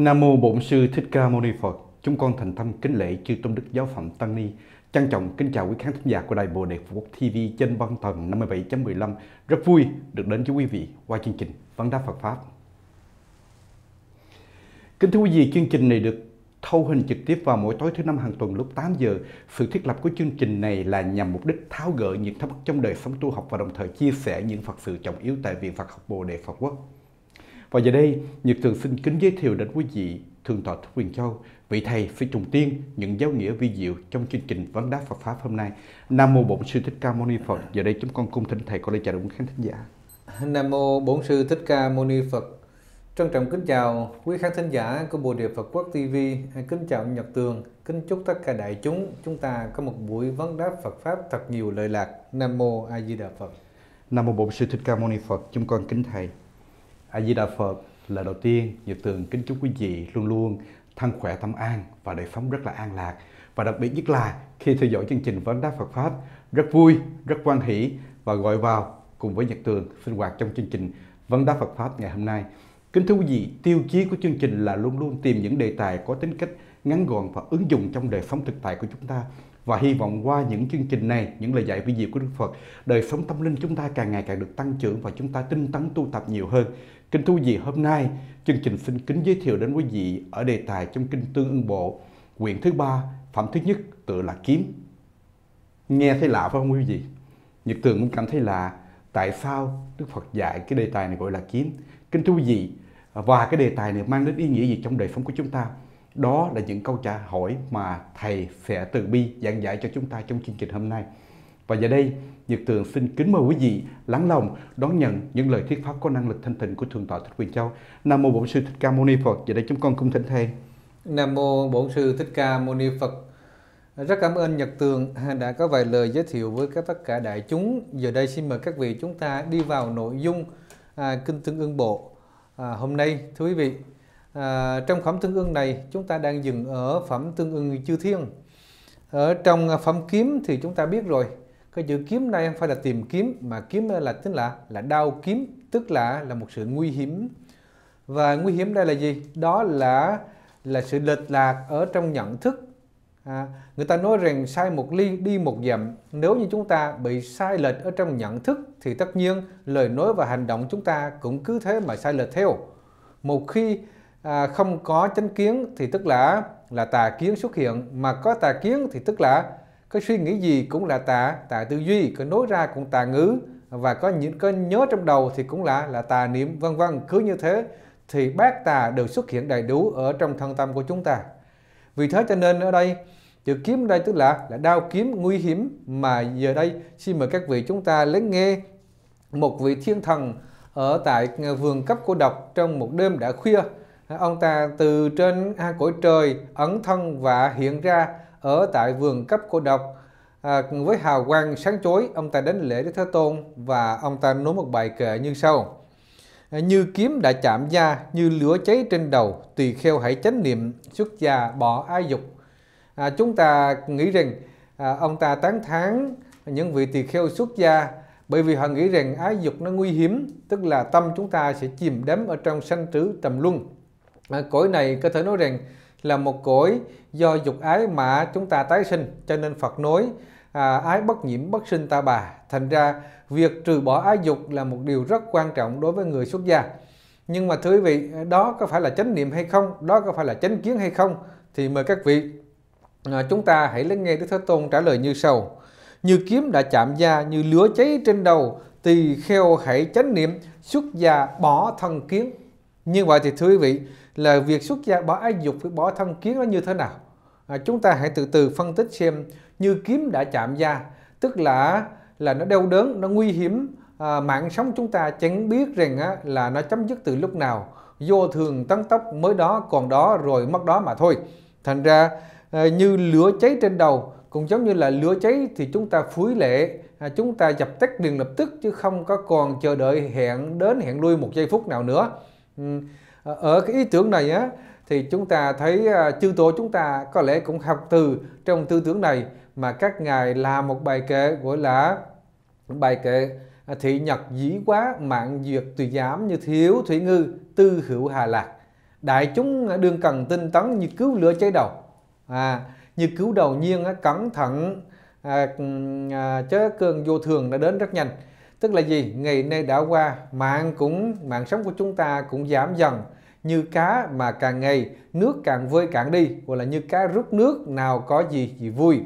Nam mô Bổn sư Thích Ca Mâu Ni Phật. Chúng con thành tâm kính lễ chư tôn đức giáo phẩm tăng ni. Trân trọng kính chào quý khán thính giả của Đài Bồ Đề Phật Quốc TV trên văn thần 57.15. Rất vui được đến với quý vị qua chương trình văn đáp Phật pháp. Kính thưa quý vị, chương trình này được thâu hình trực tiếp vào mỗi tối thứ năm hàng tuần lúc 8 giờ. Sự thiết lập của chương trình này là nhằm mục đích tháo gỡ những thắc mắc trong đời sống tu học và đồng thời chia sẻ những Phật sự trọng yếu tại Viện Phật học Bồ Đề Phật Quốc. Và giờ đây, Nhật Thường xin kính giới thiệu đến quý vị Thường Thọ Thích Quyền Châu, vị thầy Phi Trùng Tiên, những giáo nghĩa vi diệu trong chương trình Vấn Đáp Phật Pháp hôm nay. Nam Mô Bổn Sư Thích Ca Mâu Ni Phật, giờ đây chúng con cung thỉnh Thầy có lời chào đồng khán thính giả. Nam Mô Bổn Sư Thích Ca Mâu Ni Phật, trân trọng kính chào quý khán thính giả của Bồ Đề Phật Quốc TV, kính chào Nhật Tường, kính chúc tất cả đại chúng chúng ta có một buổi Vấn Đáp Phật Pháp thật nhiều lợi lạc. Nam Mô A Di Đà Phật. Nam Mô Bổn Sư Thích Ca Mâu Ni Phật, chúng con kính Thầy. A Di Đà Phật là đầu tiên Nhật Tường kính chúc quý vị luôn luôn thân khỏe tâm an và đời sống rất là an lạc và đặc biệt nhất là khi theo dõi chương trình Vấn Đáp Phật Pháp rất vui, rất quan hỷ và gọi vào cùng với Nhật Tường sinh hoạt trong chương trình Vấn Đáp Phật Pháp ngày hôm nay. Kính thưa quý vị, tiêu chí của chương trình là luôn luôn tìm những đề tài có tính cách ngắn gọn và ứng dụng trong đời sống thực tại của chúng ta và hy vọng qua những chương trình này những lời dạy vi diệu của Đức Phật đời sống tâm linh chúng ta càng ngày càng được tăng trưởng và chúng ta tinh tấn tu tập nhiều hơn Kinh tu gì hôm nay chương trình xin kính giới thiệu đến quý vị ở đề tài trong kinh Tương Ưng Bộ quyển thứ ba phẩm thứ nhất tự là kiếm nghe thấy lạ phải không quý vị Nhật Tường cũng cảm thấy lạ tại sao Đức Phật dạy cái đề tài này gọi là kiếm kinh tu gì và cái đề tài này mang đến ý nghĩa gì trong đời sống của chúng ta đó là những câu trả hỏi mà thầy sẽ từ bi giảng giải cho chúng ta trong chương trình hôm nay. Và giờ đây, Nhật Tường xin kính mời quý vị lắng lòng đón nhận những lời thuyết pháp có năng lực thanh tịnh của Thượng tọa Thích Quyền Châu. Nam mô Bổn sư Thích Ca Mâu Ni Phật. Giờ đây chúng con cùng thỉnh thầy. Nam mô Bổn sư Thích Ca Mâu Ni Phật. Rất cảm ơn Nhật Tường đã có vài lời giới thiệu với các tất cả đại chúng. Giờ đây xin mời các vị chúng ta đi vào nội dung à, kinh Tương Ưng Bộ à, hôm nay. Thưa quý vị, À, trong phẩm tương ưng này chúng ta đang dừng ở phẩm tương ưng chư thiên. Ở trong phẩm kiếm thì chúng ta biết rồi, cái chữ kiếm này không phải là tìm kiếm mà kiếm là tính là là đau kiếm, tức là là một sự nguy hiểm. Và nguy hiểm đây là gì? Đó là là sự lệch lạc ở trong nhận thức. À, người ta nói rằng sai một ly đi một dặm, nếu như chúng ta bị sai lệch ở trong nhận thức thì tất nhiên lời nói và hành động chúng ta cũng cứ thế mà sai lệch theo. Một khi à, không có chánh kiến thì tức là là tà kiến xuất hiện mà có tà kiến thì tức là cái suy nghĩ gì cũng là tà tà tư duy có nói ra cũng tà ngữ và có những cái nhớ trong đầu thì cũng là là tà niệm vân vân cứ như thế thì bát tà đều xuất hiện đầy đủ ở trong thân tâm của chúng ta vì thế cho nên ở đây chữ kiếm đây tức là là đao kiếm nguy hiểm mà giờ đây xin mời các vị chúng ta lắng nghe một vị thiên thần ở tại vườn cấp cô độc trong một đêm đã khuya Ông ta từ trên à, cõi trời ẩn thân và hiện ra ở tại vườn cấp cô độc. À, với hào quang sáng chói, ông ta đến lễ Đức Thế Tôn và ông ta nói một bài kệ như sau. Như kiếm đã chạm da, như lửa cháy trên đầu, tùy kheo hãy chánh niệm, xuất gia bỏ ái dục. À, chúng ta nghĩ rằng à, ông ta tán thán những vị tỳ kheo xuất gia bởi vì họ nghĩ rằng ái dục nó nguy hiểm, tức là tâm chúng ta sẽ chìm đắm ở trong sanh tử tầm luân à, cõi này có thể nói rằng là một cõi do dục ái mà chúng ta tái sinh cho nên Phật nói à, ái bất nhiễm bất sinh ta bà thành ra việc trừ bỏ ái dục là một điều rất quan trọng đối với người xuất gia nhưng mà thưa quý vị đó có phải là chánh niệm hay không đó có phải là chánh kiến hay không thì mời các vị à, chúng ta hãy lắng nghe Đức Thế Tôn trả lời như sau như kiếm đã chạm da như lửa cháy trên đầu tỳ kheo hãy chánh niệm xuất gia bỏ thân kiến như vậy thì thưa quý vị là việc xuất gia bỏ ái dục phải bỏ thân kiến nó như thế nào à, chúng ta hãy từ từ phân tích xem như kiếm đã chạm da tức là là nó đau đớn nó nguy hiểm à, mạng sống chúng ta chẳng biết rằng á, là nó chấm dứt từ lúc nào vô thường tấn tốc mới đó còn đó rồi mất đó mà thôi thành ra à, như lửa cháy trên đầu cũng giống như là lửa cháy thì chúng ta phúi lệ à, chúng ta dập tắt liền lập tức chứ không có còn chờ đợi hẹn đến hẹn lui một giây phút nào nữa ừ. Ờ, ở cái ý tưởng này á thì chúng ta thấy à, chư tổ chúng ta có lẽ cũng học từ trong tư tưởng này mà các ngài làm một bài kệ gọi là bài kệ à, thị nhật dĩ quá mạng duyệt tùy giảm như thiếu thủy ngư tư hữu hà lạc đại chúng đương cần tinh tấn như cứu lửa cháy đầu à, như cứu đầu nhiên cẩn thận à, à, chớ cơn vô thường đã đến rất nhanh tức là gì ngày nay đã qua mạng cũng mạng sống của chúng ta cũng giảm dần như cá mà càng ngày nước càng vơi cạn đi hoặc là như cá rút nước nào có gì gì vui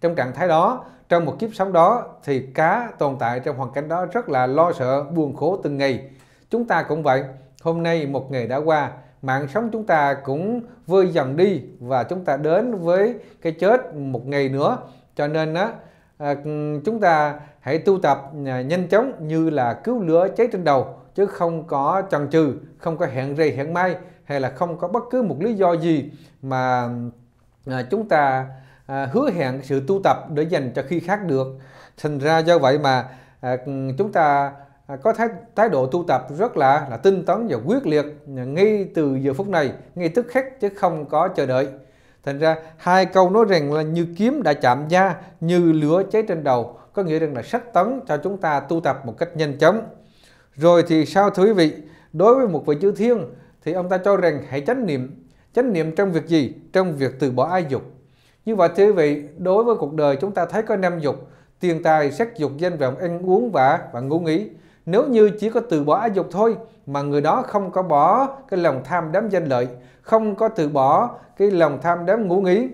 trong trạng thái đó trong một kiếp sống đó thì cá tồn tại trong hoàn cảnh đó rất là lo sợ buồn khổ từng ngày chúng ta cũng vậy hôm nay một ngày đã qua mạng sống chúng ta cũng vơi dần đi và chúng ta đến với cái chết một ngày nữa cho nên á à, chúng ta hãy tu tập à, nhanh chóng như là cứu lửa cháy trên đầu chứ không có chần chừ không có hẹn rề hẹn mai hay là không có bất cứ một lý do gì mà à, chúng ta à, hứa hẹn sự tu tập để dành cho khi khác được thành ra do vậy mà chúng ta có thái, thái độ tu tập rất là là tinh tấn và quyết liệt ngay từ giờ phút này ngay tức khắc chứ không có chờ đợi thành ra hai câu nói rằng là như kiếm đã chạm da như lửa cháy trên đầu có nghĩa rằng là sách tấn cho chúng ta tu tập một cách nhanh chóng rồi thì sao thưa quý vị đối với một vị chư thiên thì ông ta cho rằng hãy chánh niệm chánh niệm trong việc gì trong việc từ bỏ ai dục như vậy thưa quý vị đối với cuộc đời chúng ta thấy có năm dục tiền tài sắc dục danh vọng ăn uống và và ngủ nghỉ nếu như chỉ có từ bỏ ái dục thôi mà người đó không có bỏ cái lòng tham đám danh lợi không có từ bỏ cái lòng tham đám ngủ nghỉ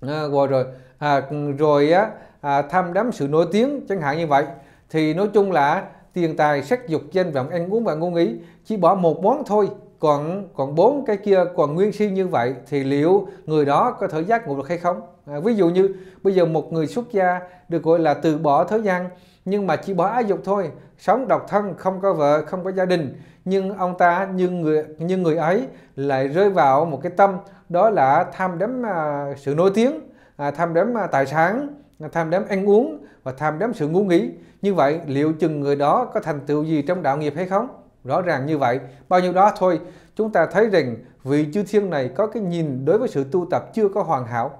à, rồi rồi à, rồi á à, tham đắm sự nổi tiếng chẳng hạn như vậy thì nói chung là tiền tài sắc dục danh vọng ăn uống và ngôn ý chỉ bỏ một món thôi còn còn bốn cái kia còn nguyên si như vậy thì liệu người đó có thể giác ngộ được hay không à, ví dụ như bây giờ một người xuất gia được gọi là từ bỏ thế gian nhưng mà chỉ bỏ ái dục thôi sống độc thân không có vợ không có gia đình nhưng ông ta như người như người ấy lại rơi vào một cái tâm đó là tham đắm à, sự nổi tiếng à, tham đắm à, tài sản tham đắm ăn uống và tham đắm sự ngủ nghỉ. Như vậy liệu chừng người đó có thành tựu gì trong đạo nghiệp hay không? Rõ ràng như vậy, bao nhiêu đó thôi, chúng ta thấy rằng vị chư thiên này có cái nhìn đối với sự tu tập chưa có hoàn hảo.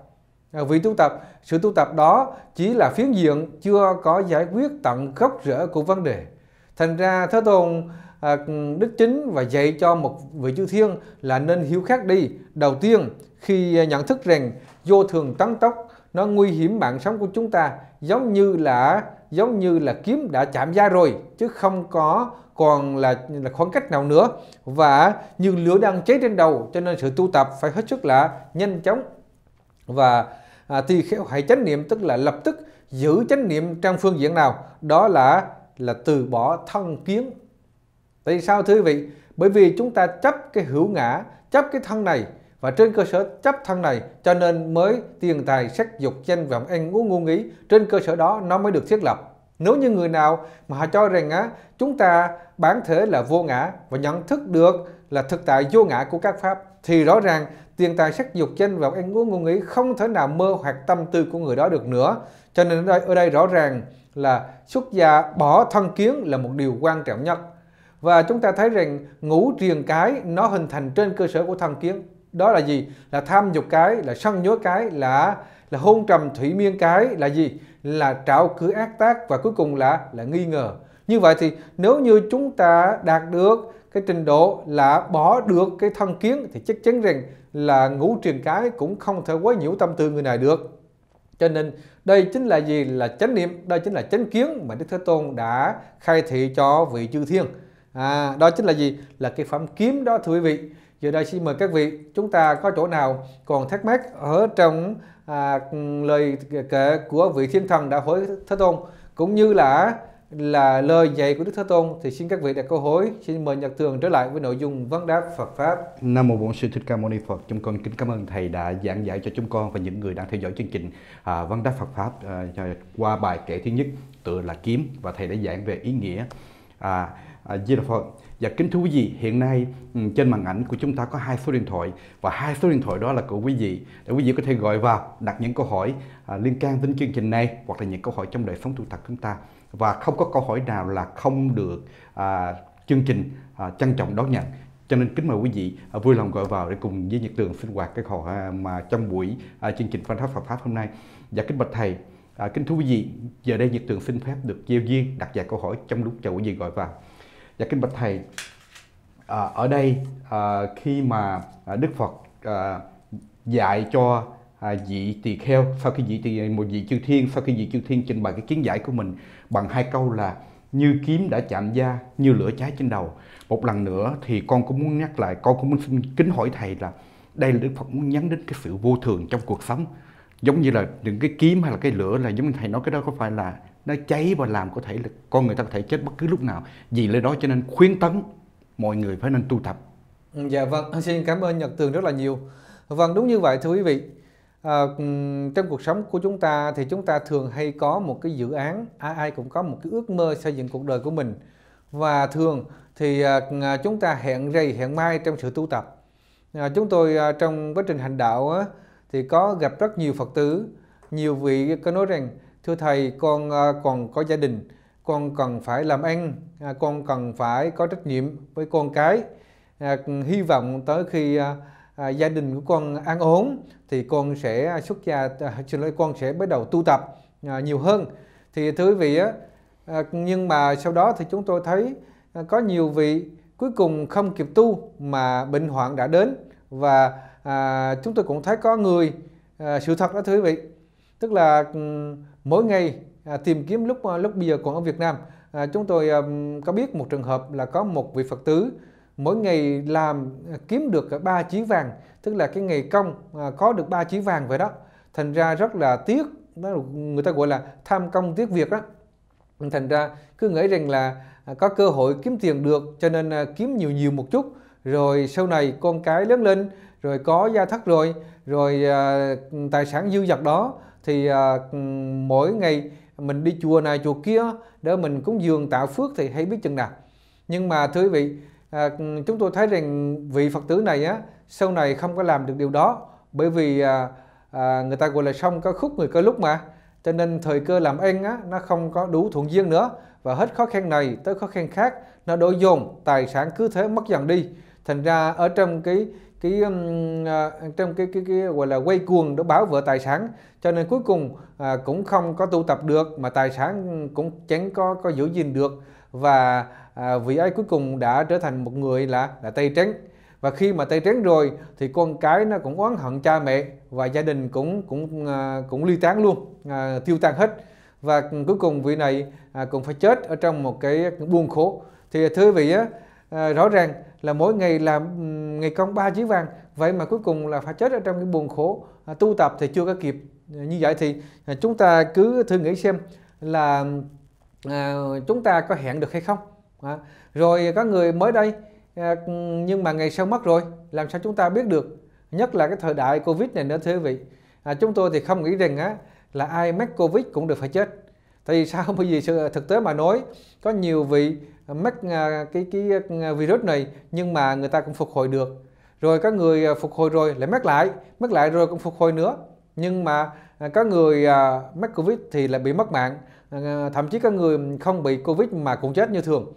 À, vị tu tập, sự tu tập đó chỉ là phiến diện, chưa có giải quyết tận gốc rễ của vấn đề. Thành ra Thế Tôn à, Đức Chính và dạy cho một vị chư thiên là nên hiểu khác đi. Đầu tiên, khi nhận thức rằng vô thường tăng tốc nó nguy hiểm mạng sống của chúng ta giống như là giống như là kiếm đã chạm da rồi chứ không có còn là, là khoảng cách nào nữa và như lửa đang cháy trên đầu cho nên sự tu tập phải hết sức là nhanh chóng và à, tỳ khéo hãy chánh niệm tức là lập tức giữ chánh niệm trong phương diện nào đó là là từ bỏ thân kiến tại sao thưa quý vị bởi vì chúng ta chấp cái hữu ngã chấp cái thân này và trên cơ sở chấp thân này cho nên mới tiền tài sắc dục danh vọng ăn uống ngu nghĩ trên cơ sở đó nó mới được thiết lập. Nếu như người nào mà họ cho rằng á, chúng ta bản thể là vô ngã và nhận thức được là thực tại vô ngã của các pháp thì rõ ràng tiền tài sắc dục danh vọng ăn uống ngu nghĩ không thể nào mơ hoặc tâm tư của người đó được nữa. Cho nên ở đây, ở đây rõ ràng là xuất gia bỏ thân kiến là một điều quan trọng nhất. Và chúng ta thấy rằng ngũ triền cái nó hình thành trên cơ sở của thân kiến đó là gì là tham dục cái là sân nhớ cái là là hôn trầm thủy miên cái là gì là trạo cứ ác tác và cuối cùng là là nghi ngờ như vậy thì nếu như chúng ta đạt được cái trình độ là bỏ được cái thân kiến thì chắc chắn rằng là ngũ truyền cái cũng không thể quấy nhiễu tâm tư người này được cho nên đây chính là gì là chánh niệm đây chính là chánh kiến mà đức thế tôn đã khai thị cho vị chư thiên à, đó chính là gì là cái phẩm kiếm đó thưa quý vị Giờ đây xin mời các vị, chúng ta có chỗ nào còn thắc mắc ở trong à, lời kể của vị thiên thần đã hỏi Thế Tôn cũng như là là lời dạy của Đức Thế Tôn thì xin các vị đặt câu hỏi, xin mời Nhật Thường trở lại với nội dung vấn đáp Phật pháp. Nam mô Bổn Sư Thích Ca Mâu Ni Phật. Chúng con kính cảm ơn thầy đã giảng giải cho chúng con và những người đang theo dõi chương trình à, vấn đáp Phật pháp à, qua bài kể thứ nhất tựa là kiếm và thầy đã giảng về ý nghĩa. À, à Di Đà Phật. Và dạ, kính thưa quý vị, hiện nay ừ, trên màn ảnh của chúng ta có hai số điện thoại và hai số điện thoại đó là của quý vị để quý vị có thể gọi vào đặt những câu hỏi à, liên quan đến chương trình này hoặc là những câu hỏi trong đời sống tu tập chúng ta và không có câu hỏi nào là không được à, chương trình à, trân trọng đón nhận cho nên kính mời quý vị à, vui lòng gọi vào để cùng với Nhật Tường sinh hoạt cái họ à, mà trong buổi à, chương trình văn hóa Phật pháp hôm nay và dạ, kính bạch thầy à, kính thưa quý vị giờ đây Nhật Tường xin phép được gieo duyên đặt vài câu hỏi trong lúc chờ quý vị gọi vào và dạ, kính bạch thầy, à, ở đây à, khi mà à, Đức Phật à, dạy cho à, vị tỳ kheo sau khi vị tỳ một vị chư thiên sau khi vị chư thiên trình bày cái kiến giải của mình bằng hai câu là như kiếm đã chạm da như lửa cháy trên đầu một lần nữa thì con cũng muốn nhắc lại con cũng muốn xin kính hỏi thầy là đây là đức phật muốn nhắn đến cái sự vô thường trong cuộc sống giống như là những cái kiếm hay là cái lửa là giống như thầy nói cái đó có phải là nó cháy và làm có thể là con người ta có thể chết bất cứ lúc nào vì lẽ đó cho nên khuyến tấn mọi người phải nên tu tập dạ vâng xin cảm ơn nhật tường rất là nhiều vâng đúng như vậy thưa quý vị à, trong cuộc sống của chúng ta thì chúng ta thường hay có một cái dự án ai à, ai cũng có một cái ước mơ xây dựng cuộc đời của mình và thường thì à, à, chúng ta hẹn rầy hẹn mai trong sự tu tập à, chúng tôi à, trong quá trình hành đạo á, thì có gặp rất nhiều phật tử nhiều vị có nói rằng thưa thầy con à, còn có gia đình con cần phải làm ăn à, con cần phải có trách nhiệm với con cái à, hy vọng tới khi gia đình của con an ổn thì con sẽ xuất gia xin lỗi con sẽ bắt đầu tu tập nhiều hơn thì thưa quý vị nhưng mà sau đó thì chúng tôi thấy có nhiều vị cuối cùng không kịp tu mà bệnh hoạn đã đến và chúng tôi cũng thấy có người sự thật đó thưa quý vị tức là mỗi ngày à, tìm kiếm lúc à, lúc bây giờ còn ở Việt Nam à, chúng tôi có biết một trường hợp là có một vị Phật tử mỗi ngày làm kiếm được ba chỉ vàng tức là cái ngày công có được ba chỉ vàng vậy đó thành ra rất là tiếc người ta gọi là tham công tiếc việc đó thành ra cứ nghĩ rằng là có cơ hội kiếm tiền được cho nên kiếm nhiều nhiều một chút rồi sau này con cái lớn lên rồi có gia thất rồi rồi tài sản dư dật đó thì à, mỗi ngày mình đi chùa này chùa kia để mình cúng dường tạo phước thì hay biết chừng nào nhưng mà thưa quý vị à, chúng tôi thấy rằng vị phật tử này á sau này không có làm được điều đó bởi vì à, à, người ta gọi là xong có khúc người có lúc mà cho nên thời cơ làm ăn á, nó không có đủ thuận duyên nữa và hết khó khăn này tới khó khăn khác nó đổ dồn tài sản cứ thế mất dần đi thành ra ở trong cái cái à, trong cái, cái cái gọi là quay cuồng để bảo vệ tài sản cho nên cuối cùng à, cũng không có tu tập được mà tài sản cũng chẳng có có giữ gìn được và à, vị ấy cuối cùng đã trở thành một người là là tay trắng và khi mà tay trắng rồi thì con cái nó cũng oán hận cha mẹ và gia đình cũng cũng à, cũng ly tán luôn à, tiêu tan hết và cuối cùng vị này à, cũng phải chết ở trong một cái buôn khổ thì thưa vị á, à, rõ ràng là mỗi ngày làm ngày công ba chiếc vàng vậy mà cuối cùng là phải chết ở trong cái buồn khổ à, tu tập thì chưa có kịp à, như vậy thì à, chúng ta cứ thử nghĩ xem là à, chúng ta có hẹn được hay không à, rồi có người mới đây à, nhưng mà ngày sau mất rồi làm sao chúng ta biết được nhất là cái thời đại covid này nữa thưa quý vị à, chúng tôi thì không nghĩ rằng á là ai mắc covid cũng được phải chết tại vì sao bởi vì sự thực tế mà nói có nhiều vị mắc à, cái cái à, virus này nhưng mà người ta cũng phục hồi được rồi các người à, phục hồi rồi lại mắc lại mắc lại rồi cũng phục hồi nữa nhưng mà các người mắc covid thì lại bị mất mạng thậm chí các người không bị covid mà cũng chết như thường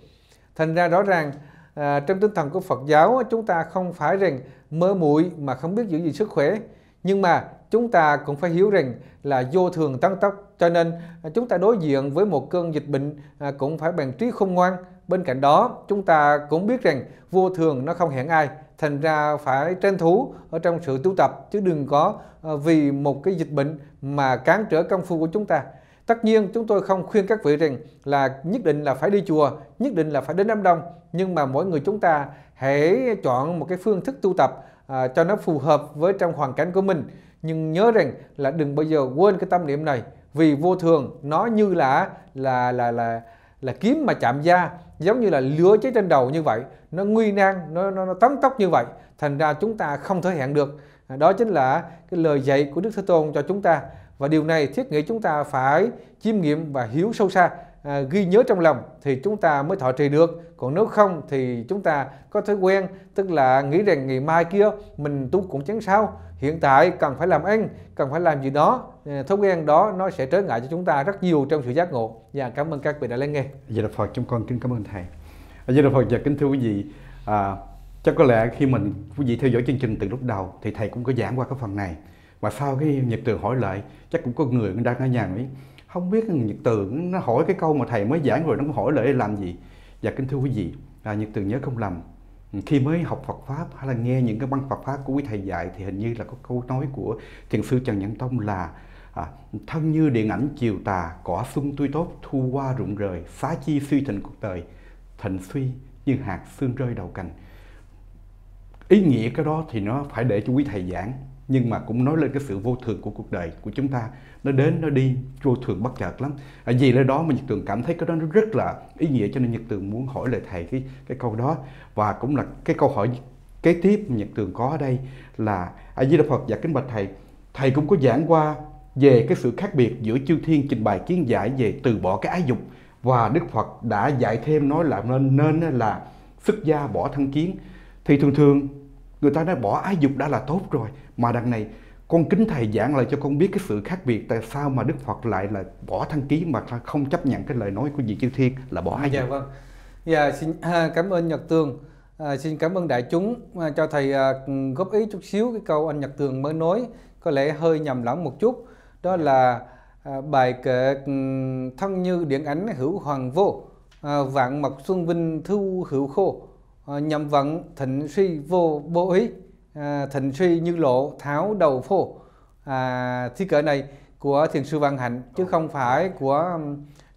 thành ra rõ ràng trong tinh thần của Phật giáo chúng ta không phải rằng mơ muội mà không biết giữ gìn sức khỏe nhưng mà chúng ta cũng phải hiểu rằng là vô thường tăng tốc cho nên chúng ta đối diện với một cơn dịch bệnh cũng phải bằng trí khôn ngoan Bên cạnh đó, chúng ta cũng biết rằng vô thường nó không hẹn ai, thành ra phải tranh thủ ở trong sự tu tập chứ đừng có ờ, vì một cái dịch bệnh mà cản trở công phu của chúng ta. Tất nhiên chúng tôi không khuyên các vị rằng là nhất định là phải đi chùa, nhất định là phải đến đám đông, nhưng mà mỗi người chúng ta hãy chọn một cái phương thức tu tập à, cho nó phù hợp với trong hoàn cảnh của mình. Nhưng nhớ rằng là đừng bao giờ quên cái tâm niệm này vì vô thường nó như là là là là là kiếm mà chạm da giống như là lửa cháy trên đầu như vậy nó nguy nan nó, nó, nó tấn tốc như vậy thành ra chúng ta không thể hẹn được à, đó chính là cái lời dạy của đức thế tôn cho chúng ta và điều này thiết nghĩ chúng ta phải chiêm nghiệm và hiểu sâu xa à, ghi nhớ trong lòng thì chúng ta mới thọ trì được còn nếu không thì chúng ta có thói quen tức là nghĩ rằng ngày mai kia mình tu cũng chẳng sao hiện tại cần phải làm ăn cần phải làm gì đó ờ, thói quen đó nó sẽ trở ngại cho chúng ta rất nhiều trong sự giác ngộ và dạ, cảm ơn các vị đã lắng nghe Dạ Đạo Phật chúng con kính cảm ơn thầy Dạ Đạo Phật và kính thưa quý vị à, chắc có lẽ khi mình quý vị theo dõi chương trình từ lúc đầu thì thầy cũng có giảng qua cái phần này và sau cái nhật từ hỏi lại chắc cũng có người đang ở nhà nghĩ không biết nhật từ nó hỏi cái câu mà thầy mới giảng rồi nó cũng hỏi lại làm gì và dạ kính thưa quý vị à, nhật từ nhớ không lầm khi mới học Phật pháp hay là nghe những cái băng Phật pháp của quý thầy dạy thì hình như là có câu nói của thiền sư Trần Nhân Tông là à, thân như điện ảnh chiều tà cỏ xung tươi tốt thu qua rụng rời xá chi suy thịnh cuộc đời thịnh suy như hạt xương rơi đầu cành ý nghĩa cái đó thì nó phải để cho quý thầy giảng nhưng mà cũng nói lên cái sự vô thường của cuộc đời của chúng ta nó đến nó đi vô thường bất chợt lắm à, vì nơi đó mà nhật tường cảm thấy cái đó nó rất là ý nghĩa cho nên nhật tường muốn hỏi lại thầy cái cái câu đó và cũng là cái câu hỏi kế tiếp nhật tường có ở đây là a di đà phật và dạ kính bạch thầy thầy cũng có giảng qua về cái sự khác biệt giữa chư thiên trình bày kiến giải về từ bỏ cái ái dục và đức phật đã dạy thêm nói là nên nên là xuất gia bỏ thân kiến thì thường thường người ta đã bỏ ái dục đã là tốt rồi mà đằng này con kính thầy giảng lại cho con biết cái sự khác biệt tại sao mà đức phật lại là bỏ thăng ký mà không chấp nhận cái lời nói của vị chư thiên là bỏ ái dạ, vâng dạ xin à, cảm ơn nhật tường à, xin cảm ơn đại chúng à, cho thầy à, góp ý chút xíu cái câu anh nhật tường mới nói có lẽ hơi nhầm lẫn một chút đó là à, bài kệ ừ, thân như điện ảnh hữu hoàng vô à, vạn mật xuân vinh thu hữu khô Ờ, nhầm Vận thịnh suy vô bố ý à, thịnh suy như lộ tháo đầu phô à, thi cỡ này của thiền sư văn hạnh chứ ờ. không phải của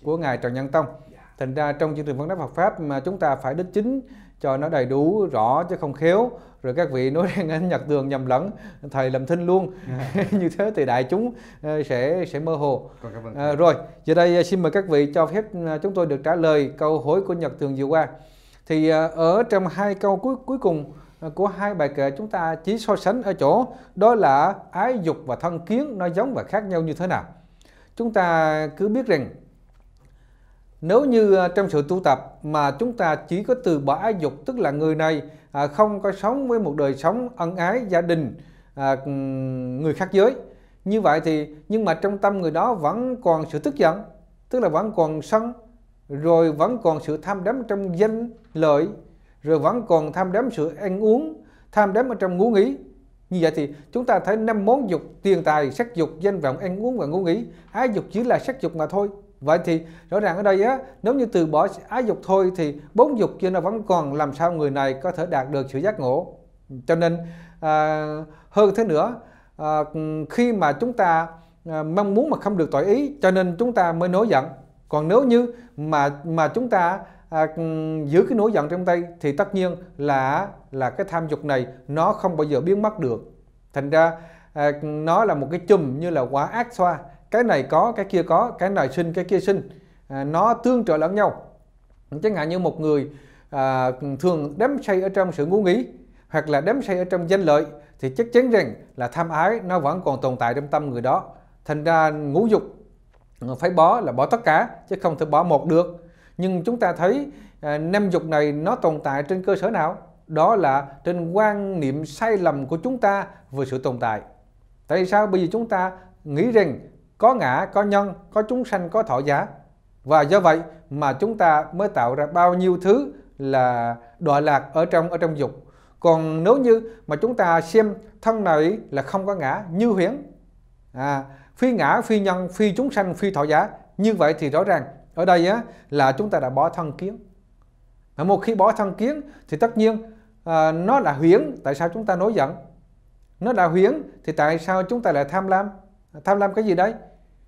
của ngài trần nhân tông dạ. thành ra trong chương trình vấn đáp Phật pháp mà chúng ta phải đích chính cho nó đầy đủ rõ chứ không khéo rồi các vị nói rằng nhật tường nhầm lẫn thầy lầm thinh luôn dạ. như thế thì đại chúng ờ, sẽ sẽ mơ hồ à, rồi giờ đây xin mời các vị cho phép chúng tôi được trả lời câu hỏi của nhật tường vừa qua thì à, ở trong hai câu cuối cuối cùng à, của hai bài kệ chúng ta chỉ so sánh ở chỗ đó là ái dục và thân kiến nó giống và khác nhau như thế nào chúng ta cứ biết rằng nếu như à, trong sự tu tập mà chúng ta chỉ có từ bỏ ái dục tức là người này không có sống với một đời sống ân ái gia đình người khác giới như vậy thì nhưng mà trong tâm người đó vẫn còn sự tức giận tức là vẫn còn sân rồi vẫn còn sự tham đắm trong danh lợi rồi vẫn còn tham đắm sự ăn uống tham đắm ở trong ngủ nghỉ như vậy thì chúng ta thấy năm món dục tiền tài sắc dục danh vọng ăn uống và ngủ nghỉ ái dục chỉ là sắc dục mà thôi vậy thì rõ ràng ở đây á nếu như từ bỏ ái dục thôi thì bốn dục kia nó vẫn còn làm sao người này có thể đạt được sự giác ngộ cho nên à, hơn thế nữa à, khi mà chúng ta à, mong muốn mà không được tội ý cho nên chúng ta mới nói giận còn nếu như mà mà chúng ta à, giữ cái nỗi giận trong tay thì tất nhiên là là cái tham dục này nó không bao giờ biến mất được thành ra à, nó là một cái chùm như là quả ác xoa cái này có cái kia có cái này sinh cái kia sinh à, nó tương trợ lẫn nhau chẳng hạn như một người à, thường đắm say ở trong sự ngu nghĩ hoặc là đắm say ở trong danh lợi thì chắc chắn rằng là tham ái nó vẫn còn tồn tại trong tâm người đó thành ra ngũ dục phải bỏ là bỏ tất cả chứ không thể bỏ một được nhưng chúng ta thấy à, năm dục này nó tồn tại trên cơ sở nào đó là trên quan niệm sai lầm của chúng ta về sự tồn tại tại sao bây giờ chúng ta nghĩ rằng có ngã có nhân có chúng sanh có thọ giả và do vậy mà chúng ta mới tạo ra bao nhiêu thứ là đọa lạc ở trong ở trong dục còn nếu như mà chúng ta xem thân này là không có ngã như huyễn à, phi ngã, phi nhân, phi chúng sanh, phi thọ giả. Như vậy thì rõ ràng ở đây á, là chúng ta đã bỏ thân kiến. Mà một khi bỏ thân kiến thì tất nhiên à, nó là huyễn, tại sao chúng ta nói giận? Nó là huyễn thì tại sao chúng ta lại tham lam? Tham lam cái gì đấy?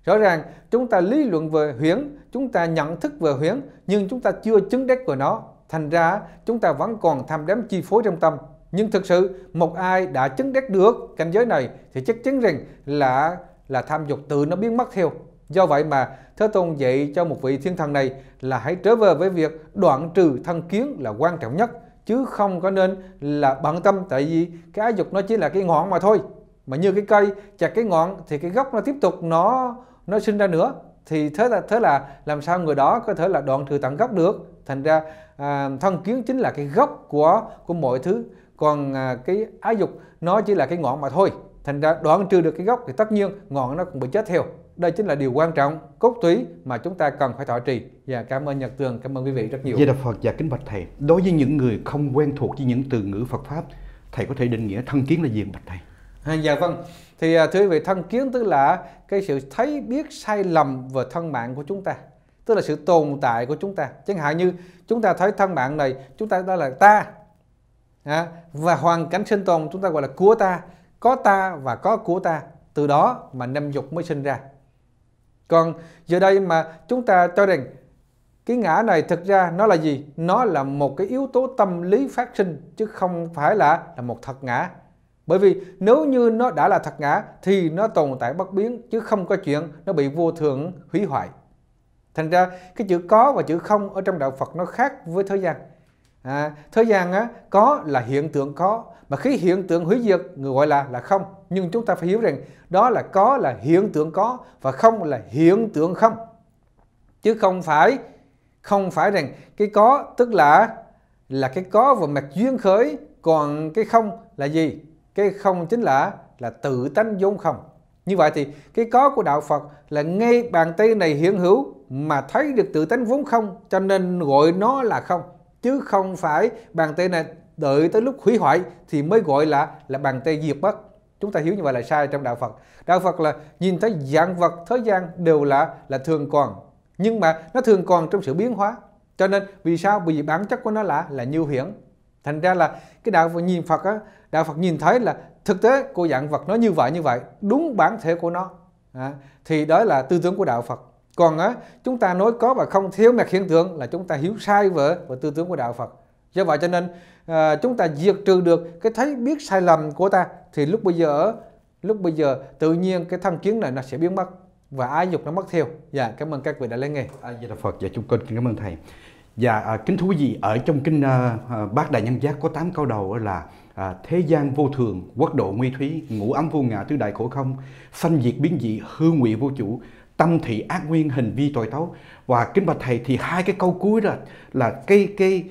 Rõ ràng chúng ta lý luận về huyễn, chúng ta nhận thức về huyễn nhưng chúng ta chưa chứng đắc về nó. Thành ra chúng ta vẫn còn tham đắm chi phối trong tâm. Nhưng thực sự một ai đã chứng đắc được cảnh giới này thì chắc chắn rằng là là tham dục tự nó biến mất theo. Do vậy mà Thế Tôn dạy cho một vị thiên thần này là hãy trở về với việc đoạn trừ thân kiến là quan trọng nhất chứ không có nên là bận tâm tại vì cái ái dục nó chỉ là cái ngọn mà thôi mà như cái cây chặt cái ngọn thì cái gốc nó tiếp tục nó nó sinh ra nữa thì thế là thế là làm sao người đó có thể là đoạn trừ tận gốc được thành ra à, thân kiến chính là cái gốc của của mọi thứ còn à, cái ái dục nó chỉ là cái ngọn mà thôi thành ra đoạn trừ được cái gốc thì tất nhiên ngọn nó cũng bị chết theo đây chính là điều quan trọng cốt túy mà chúng ta cần phải thọ trì và dạ, cảm ơn nhật tường cảm ơn quý vị rất nhiều Về dạ, đạo phật và dạ, kính bạch thầy đối với những người không quen thuộc với những từ ngữ phật pháp thầy có thể định nghĩa thân kiến là gì bạch thầy à, dạ vâng thì à, thưa quý vị thân kiến tức là cái sự thấy biết sai lầm về thân mạng của chúng ta tức là sự tồn tại của chúng ta chẳng hạn như chúng ta thấy thân mạng này chúng ta đó là ta à, và hoàn cảnh sinh tồn chúng ta gọi là của ta có ta và có của ta từ đó mà năm dục mới sinh ra còn giờ đây mà chúng ta cho rằng cái ngã này thực ra nó là gì nó là một cái yếu tố tâm lý phát sinh chứ không phải là là một thật ngã bởi vì nếu như nó đã là thật ngã thì nó tồn tại bất biến chứ không có chuyện nó bị vô thường hủy hoại. Thành ra cái chữ có và chữ không ở trong đạo Phật nó khác với thế gian à, thế gian á, có là hiện tượng có mà khi hiện tượng hủy diệt người gọi là là không nhưng chúng ta phải hiểu rằng đó là có là hiện tượng có và không là hiện tượng không chứ không phải không phải rằng cái có tức là là cái có và mặt duyên khởi còn cái không là gì cái không chính là là tự tánh vốn không như vậy thì cái có của đạo Phật là ngay bàn tay này hiện hữu mà thấy được tự tánh vốn không cho nên gọi nó là không chứ không phải bàn tay này đợi tới lúc hủy hoại thì mới gọi là là bàn tay diệt mất chúng ta hiểu như vậy là sai trong đạo Phật đạo Phật là nhìn thấy dạng vật thế gian đều là là thường còn nhưng mà nó thường còn trong sự biến hóa cho nên vì sao bởi vì bản chất của nó là là như hiển thành ra là cái đạo Phật nhìn Phật á đạo Phật nhìn thấy là thực tế của dạng vật nó như vậy như vậy đúng bản thể của nó à, thì đó là tư tưởng của đạo Phật còn á, chúng ta nói có và không thiếu mặt hiện tượng là chúng ta hiểu sai về, về tư tưởng của đạo phật do vậy cho nên à, chúng ta diệt trừ được cái thấy biết sai lầm của ta thì lúc bây giờ lúc bây giờ tự nhiên cái thân kiến này nó sẽ biến mất và ái dục nó mất theo dạ cảm ơn các vị đã lắng nghe à, dạ đạo phật dạ chúng con kính cảm ơn thầy dạ à, kính thú vị ở trong kinh à, à, bát đại nhân giác có 8 câu đầu là à, thế gian vô thường quốc độ nguy thúy ngũ ấm vô ngã tứ đại khổ không sanh diệt biến dị hư ngụy vô chủ tâm thị ác nguyên hình vi tội tấu và kính bạch thầy thì hai cái câu cuối đó là cái cái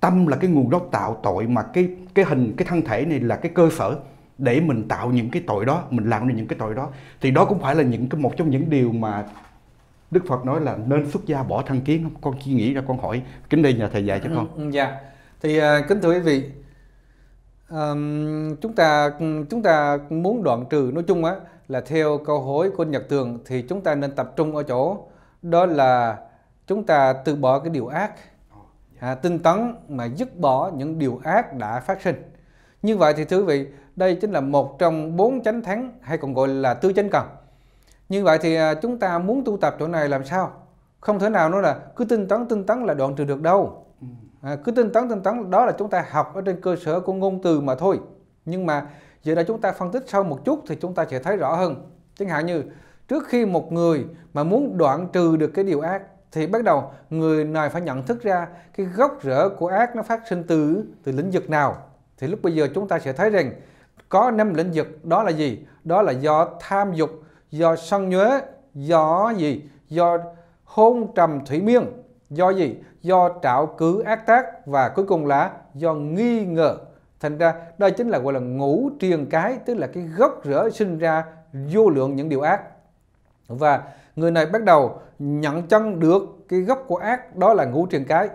tâm là cái nguồn gốc tạo tội mà cái cái hình cái thân thể này là cái cơ sở để mình tạo những cái tội đó mình làm nên những cái tội đó thì đó cũng phải là những cái một trong những điều mà Đức Phật nói là nên xuất gia bỏ thân kiến không con chỉ nghĩ ra con hỏi kính đây nhà thầy dạy cho con ừ, ừ, dạ thì à, kính thưa quý vị um, chúng ta chúng ta muốn đoạn trừ nói chung á là theo câu hỏi của Nhật Tường thì chúng ta nên tập trung ở chỗ đó là chúng ta từ bỏ cái điều ác à, tinh tấn mà dứt bỏ những điều ác đã phát sinh như vậy thì thưa quý vị đây chính là một trong bốn chánh thắng hay còn gọi là tư chánh cần như vậy thì à, chúng ta muốn tu tập chỗ này làm sao không thể nào nói là cứ tinh tấn tinh tấn là đoạn trừ được đâu ừ. à, cứ tinh tấn tinh tấn đó là chúng ta học ở trên cơ sở của ngôn từ mà thôi nhưng mà Giờ đây chúng ta phân tích sâu một chút thì chúng ta sẽ thấy rõ hơn. Chẳng hạn như trước khi một người mà muốn đoạn trừ được cái điều ác thì bắt đầu người này phải nhận thức ra cái gốc rễ của ác nó phát sinh từ từ lĩnh vực nào. Thì lúc bây giờ chúng ta sẽ thấy rằng có năm lĩnh vực đó là gì? Đó là do tham dục, do sân nhuế, do gì? Do hôn trầm thủy miên, do gì? Do trạo cứ ác tác và cuối cùng là do nghi ngờ thành ra đó chính là gọi là ngũ triền cái tức là cái gốc rễ sinh ra vô lượng những điều ác và người này bắt đầu nhận chân được cái gốc của ác đó là ngũ triền cái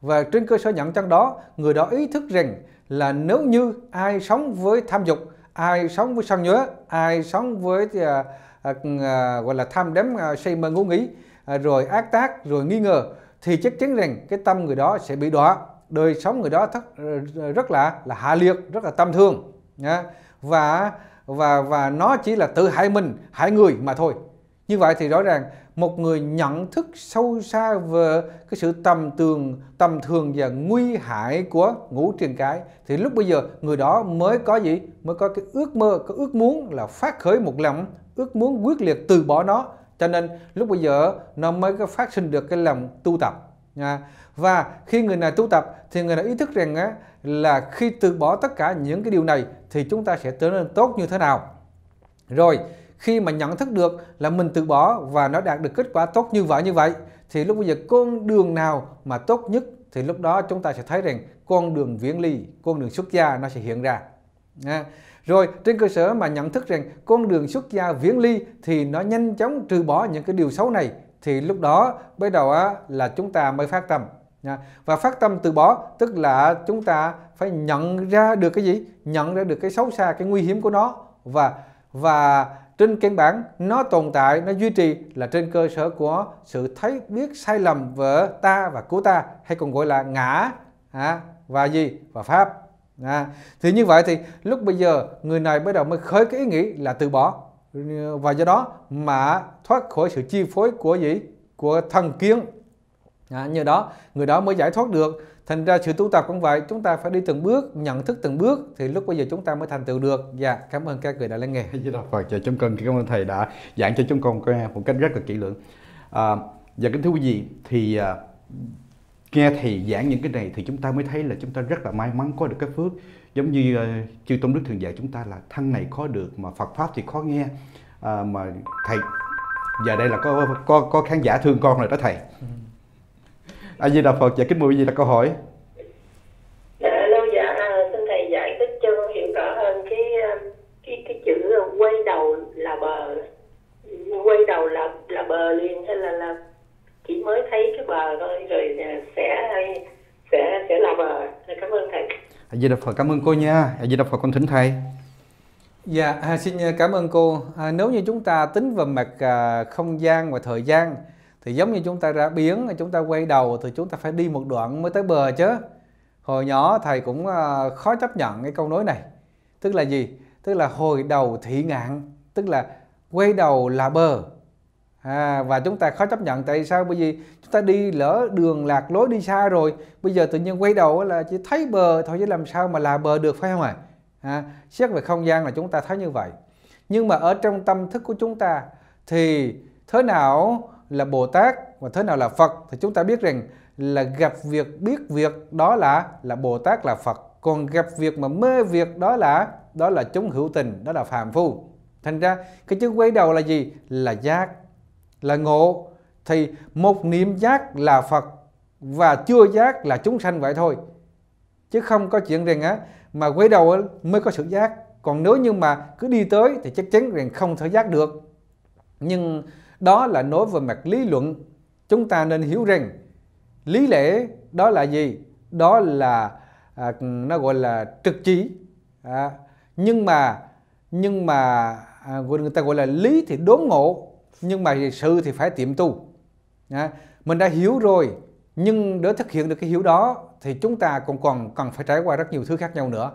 và trên cơ sở nhận chân đó người đó ý thức rằng là nếu như ai sống với tham dục ai sống với sân nhớ ai sống với à, à, à gọi là tham đắm à, say mê ngủ nghĩ à, rồi ác tác rồi nghi ngờ thì chắc chắn rằng cái tâm người đó sẽ bị đọa đời sống người đó thất, ờ, rất là là hạ liệt rất là tâm thương và và và nó chỉ là tự hại mình hại người mà thôi như vậy thì rõ ràng một người nhận thức sâu xa về cái sự tầm tường tầm thường và nguy hại của ngũ triền cái thì lúc bây giờ người đó mới có gì mới có cái ước mơ cái ước muốn là phát khởi một lòng ước muốn quyết liệt từ bỏ nó cho nên lúc bây giờ nó mới có phát sinh được cái lòng tu tập nha và khi người này tu tập thì người này ý thức rằng á, là khi từ bỏ tất cả những cái điều này thì chúng ta sẽ trở nên tốt như thế nào rồi khi mà nhận thức được là mình từ bỏ và nó đạt được kết quả tốt như vậy như vậy thì lúc bây giờ con đường nào mà tốt nhất thì lúc đó chúng ta sẽ thấy rằng con đường viễn ly con đường xuất gia nó sẽ hiện ra à. rồi trên cơ sở mà nhận thức rằng con đường xuất gia viễn ly thì nó nhanh chóng trừ bỏ những cái điều xấu này thì lúc đó bắt đầu á, là chúng ta mới phát tâm và phát tâm từ bỏ tức là chúng ta phải nhận ra được cái gì? Nhận ra được cái xấu xa, cái nguy hiểm của nó và và trên căn bản nó tồn tại, nó duy trì là trên cơ sở của sự thấy biết sai lầm về ta và của ta hay còn gọi là ngã à, và gì và pháp. À, thì như vậy thì lúc bây giờ người này bắt đầu mới khởi cái ý nghĩ là từ bỏ và do đó mà thoát khỏi sự chi phối của gì của thần kiến à, nhờ đó người đó mới giải thoát được thành ra sự tu tập cũng vậy chúng ta phải đi từng bước nhận thức từng bước thì lúc bây giờ chúng ta mới thành tựu được dạ cảm ơn các người đã lắng nghe với đạo phật và chúng con cảm ơn thầy đã giảng cho chúng con một cách rất là kỹ lưỡng à, và kính thưa quý vị thì à, nghe thầy giảng những cái này thì chúng ta mới thấy là chúng ta rất là may mắn có được cái phước giống như uh, chư tôn đức thường dạy chúng ta là thân này khó được mà phật pháp thì khó nghe à, mà thầy và đây là có có có khán giả thương con rồi đó thầy ừ. A Di Đà Phật, dạ kính mời gì là câu hỏi. Dạ, lâu dạ à, xin thầy giải thích cho con hiểu rõ hơn cái à, cái cái chữ quay đầu là bờ quay đầu là là bờ liền hay là là chỉ mới thấy cái bờ thôi rồi à, sẽ sẽ sẽ là bờ. Cảm ơn thầy. A Di Đà Phật cảm ơn cô nha. A Di Đà Phật con thỉnh thầy. Dạ, xin cảm ơn cô. nếu như chúng ta tính về mặt không gian và thời gian thì giống như chúng ta ra biến, chúng ta quay đầu thì chúng ta phải đi một đoạn mới tới bờ chứ hồi nhỏ thầy cũng à, khó chấp nhận cái câu nói này tức là gì tức là hồi đầu thị ngạn tức là quay đầu là bờ à, và chúng ta khó chấp nhận tại sao bởi vì chúng ta đi lỡ đường lạc lối đi xa rồi bây giờ tự nhiên quay đầu là chỉ thấy bờ thôi chứ làm sao mà là bờ được phải không ạ à, xét về không gian là chúng ta thấy như vậy nhưng mà ở trong tâm thức của chúng ta thì thế nào là Bồ Tát và thế nào là Phật thì chúng ta biết rằng là gặp việc biết việc đó là là Bồ Tát là Phật còn gặp việc mà mê việc đó là đó là chúng hữu tình đó là phàm phu thành ra cái chữ quay đầu là gì là giác là ngộ thì một niệm giác là Phật và chưa giác là chúng sanh vậy thôi chứ không có chuyện rằng á mà quay đầu mới có sự giác còn nếu như mà cứ đi tới thì chắc chắn rằng không thể giác được nhưng đó là nói về mặt lý luận. Chúng ta nên hiểu rằng lý lẽ đó là gì? Đó là à, nó gọi là trực chỉ. À, nhưng mà nhưng mà à, người ta gọi là lý thì đốn ngộ nhưng mà sự thì phải tiệm tu. À, mình đã hiểu rồi nhưng để thực hiện được cái hiểu đó thì chúng ta cũng còn cần phải trải qua rất nhiều thứ khác nhau nữa.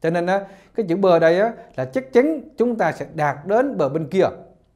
Cho nên á, cái chữ bờ đây á, là chắc chắn chúng ta sẽ đạt đến bờ bên kia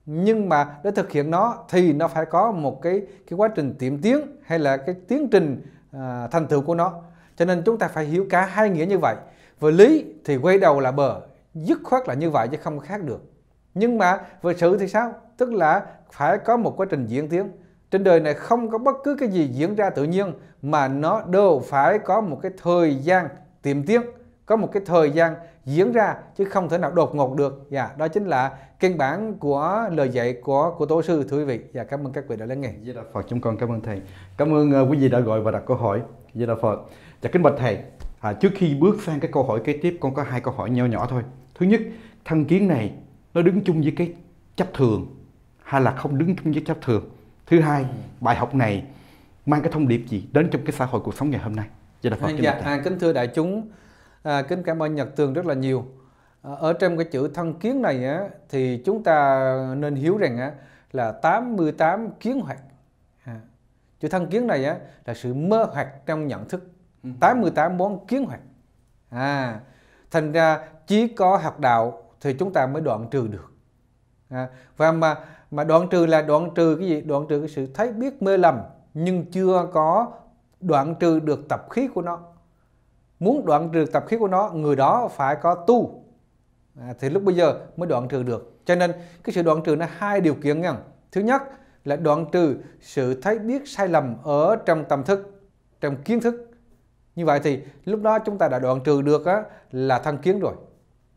nhưng mà để thực hiện nó thì nó phải có một cái cái quá trình tiệm tiến hay là cái tiến trình à, thành tựu của nó cho nên chúng ta phải hiểu cả hai nghĩa như vậy về lý thì quay đầu là bờ dứt khoát là như vậy chứ không khác được nhưng mà về sự thì sao tức là phải có một quá trình diễn tiến trên đời này không có bất cứ cái gì diễn ra tự nhiên mà nó đều phải có một cái thời gian tiềm tiến có một cái thời gian diễn ra chứ không thể nào đột ngột được và dạ, yeah, đó chính là căn bản của lời dạy của của tổ sư thưa quý vị và cảm ơn các vị đã lắng nghe. Với đạo Phật chúng con cảm ơn thầy. Cảm ơn ờ, quý vị đã gọi và đặt câu hỏi. Với đạo Phật. Chào kính bạch thầy, à, trước khi bước sang cái câu hỏi kế tiếp con có hai câu hỏi nho nhỏ thôi. Thứ nhất, thân kiến này nó đứng chung với cái chấp thường hay là không đứng chung với chấp thường? Thứ hai, ừ. bài học này mang cái thông điệp gì đến trong cái xã hội cuộc sống ngày hôm nay? Dạ, Phật, dạ à, kính thưa đại chúng, à, kính cảm ơn Nhật Tường rất là nhiều. Ờ, ở trong cái chữ thân kiến này á, thì chúng ta nên hiểu rằng á, là 88 kiến hoạt à, chữ thân kiến này á, là sự mơ hoạt trong nhận thức 88 ừ. món kiến hoạt à, thành ra chỉ có học đạo thì chúng ta mới đoạn trừ được à, và mà mà đoạn trừ là đoạn trừ cái gì đoạn trừ cái sự thấy biết mê lầm nhưng chưa có đoạn trừ được tập khí của nó muốn đoạn trừ tập khí của nó người đó phải có tu à, thì lúc bây giờ mới đoạn trừ được cho nên cái sự đoạn trừ nó hai điều kiện nha thứ nhất là đoạn trừ sự thấy biết sai lầm ở trong tâm thức trong kiến thức như vậy thì lúc đó chúng ta đã đoạn trừ được á, là thân kiến rồi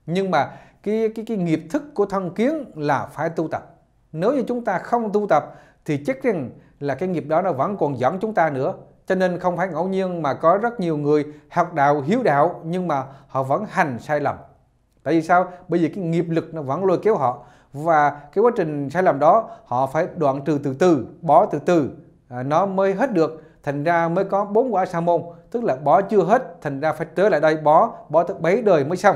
nhưng mà cái cái cái nghiệp thức của thân kiến là phải tu tập nếu như chúng ta không tu tập thì chắc rằng là cái nghiệp đó nó vẫn còn dẫn chúng ta nữa cho nên không phải ngẫu nhiên mà có rất nhiều người học đạo hiếu đạo nhưng mà họ vẫn hành sai lầm tại vì sao bởi vì cái nghiệp lực nó vẫn lôi kéo họ và cái quá trình sai lầm đó họ phải đoạn trừ từ từ bỏ từ từ à, nó mới hết được thành ra mới có bốn quả sa môn tức là bỏ chưa hết thành ra phải trở lại đây bỏ bỏ tới bảy đời mới xong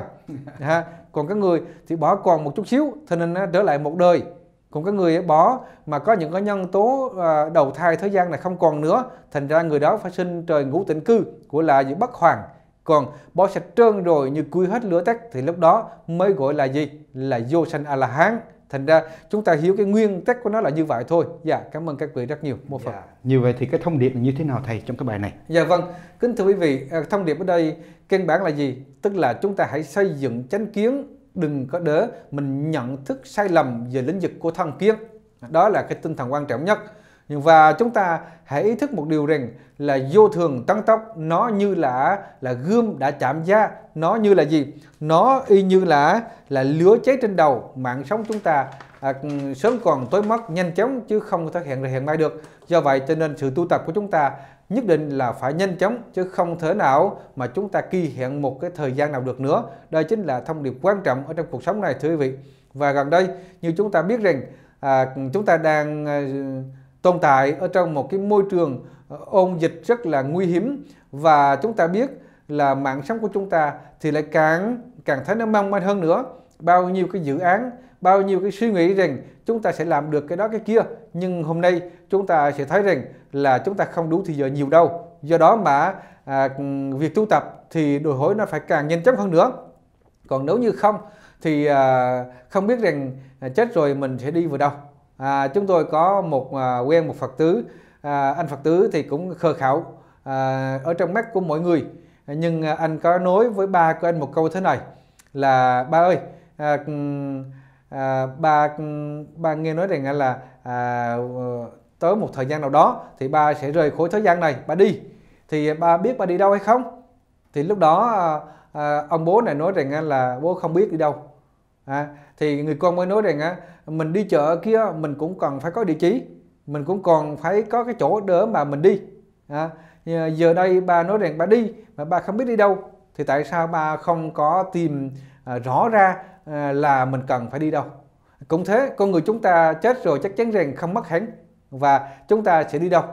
ha à, còn các người thì bỏ còn một chút xíu cho nên nó trở lại một đời còn cái người bỏ mà có những cái nhân tố à, đầu thai thời gian này không còn nữa thành ra người đó phải sinh trời ngũ tịnh cư của là gì bất hoàng còn bỏ sạch trơn rồi như cúi hết lửa tắt thì lúc đó mới gọi là gì? Là vô sanh A-la-hán. Thành ra chúng ta hiểu cái nguyên tắc của nó là như vậy thôi. Dạ, cảm ơn các vị rất nhiều. Mô Phật. Dạ. Như vậy thì cái thông điệp là như thế nào thầy trong cái bài này? Dạ vâng. Kính thưa quý vị, à, thông điệp ở đây căn bản là gì? Tức là chúng ta hãy xây dựng chánh kiến, đừng có để mình nhận thức sai lầm về lĩnh vực của thân kiến. Đó là cái tinh thần quan trọng nhất và chúng ta hãy ý thức một điều rằng là vô thường tăng tốc nó như là là gươm đã chạm da nó như là gì nó y như là là lửa cháy trên đầu mạng sống chúng ta à, ừ, sớm còn tối mất nhanh chóng chứ không thể hiện hiện mai được do vậy cho nên sự tu tập của chúng ta nhất định là phải nhanh chóng chứ không thể nào mà chúng ta kỳ hẹn một cái thời gian nào được nữa đây chính là thông điệp quan trọng ở trong cuộc sống này thưa quý vị và gần đây như chúng ta biết rằng à, chúng ta đang à, tồn tại ở trong một cái môi trường ờ, ôn dịch rất là nguy hiểm và chúng ta biết là mạng sống của chúng ta thì lại càng càng thấy nó mong manh hơn nữa bao nhiêu cái dự án bao nhiêu cái suy nghĩ rằng chúng ta sẽ làm được cái đó cái kia nhưng hôm nay chúng ta sẽ thấy rằng là chúng ta không đủ thì giờ nhiều đâu do đó mà à, việc tu tập thì đòi hỏi nó phải càng nhanh chóng hơn nữa còn nếu như không thì à, không biết rằng à, chết rồi mình sẽ đi vào đâu à, chúng tôi có một à, quen một phật tứ à, anh phật tứ thì cũng khờ khảo à, ở trong mắt của mọi người nhưng à, anh có nói với ba của anh một câu thế này là ba ơi à, à, ba ba nghe nói rằng là à, ờ, tới một thời gian nào đó thì ba sẽ rời khỏi thời gian này ba đi thì ba biết ba đi đâu hay không thì lúc đó à, à ông bố này nói rằng là bố không biết đi đâu à, thì người con mới nói rằng mình đi chợ kia mình cũng cần phải có địa chỉ mình cũng còn phải có cái chỗ đỡ mà mình đi à, giờ đây bà nói rằng bà đi mà bà không biết đi đâu thì tại sao bà không có tìm à, rõ ra à, là mình cần phải đi đâu cũng thế con người chúng ta chết rồi chắc chắn rằng không mất hẳn và chúng ta sẽ đi đâu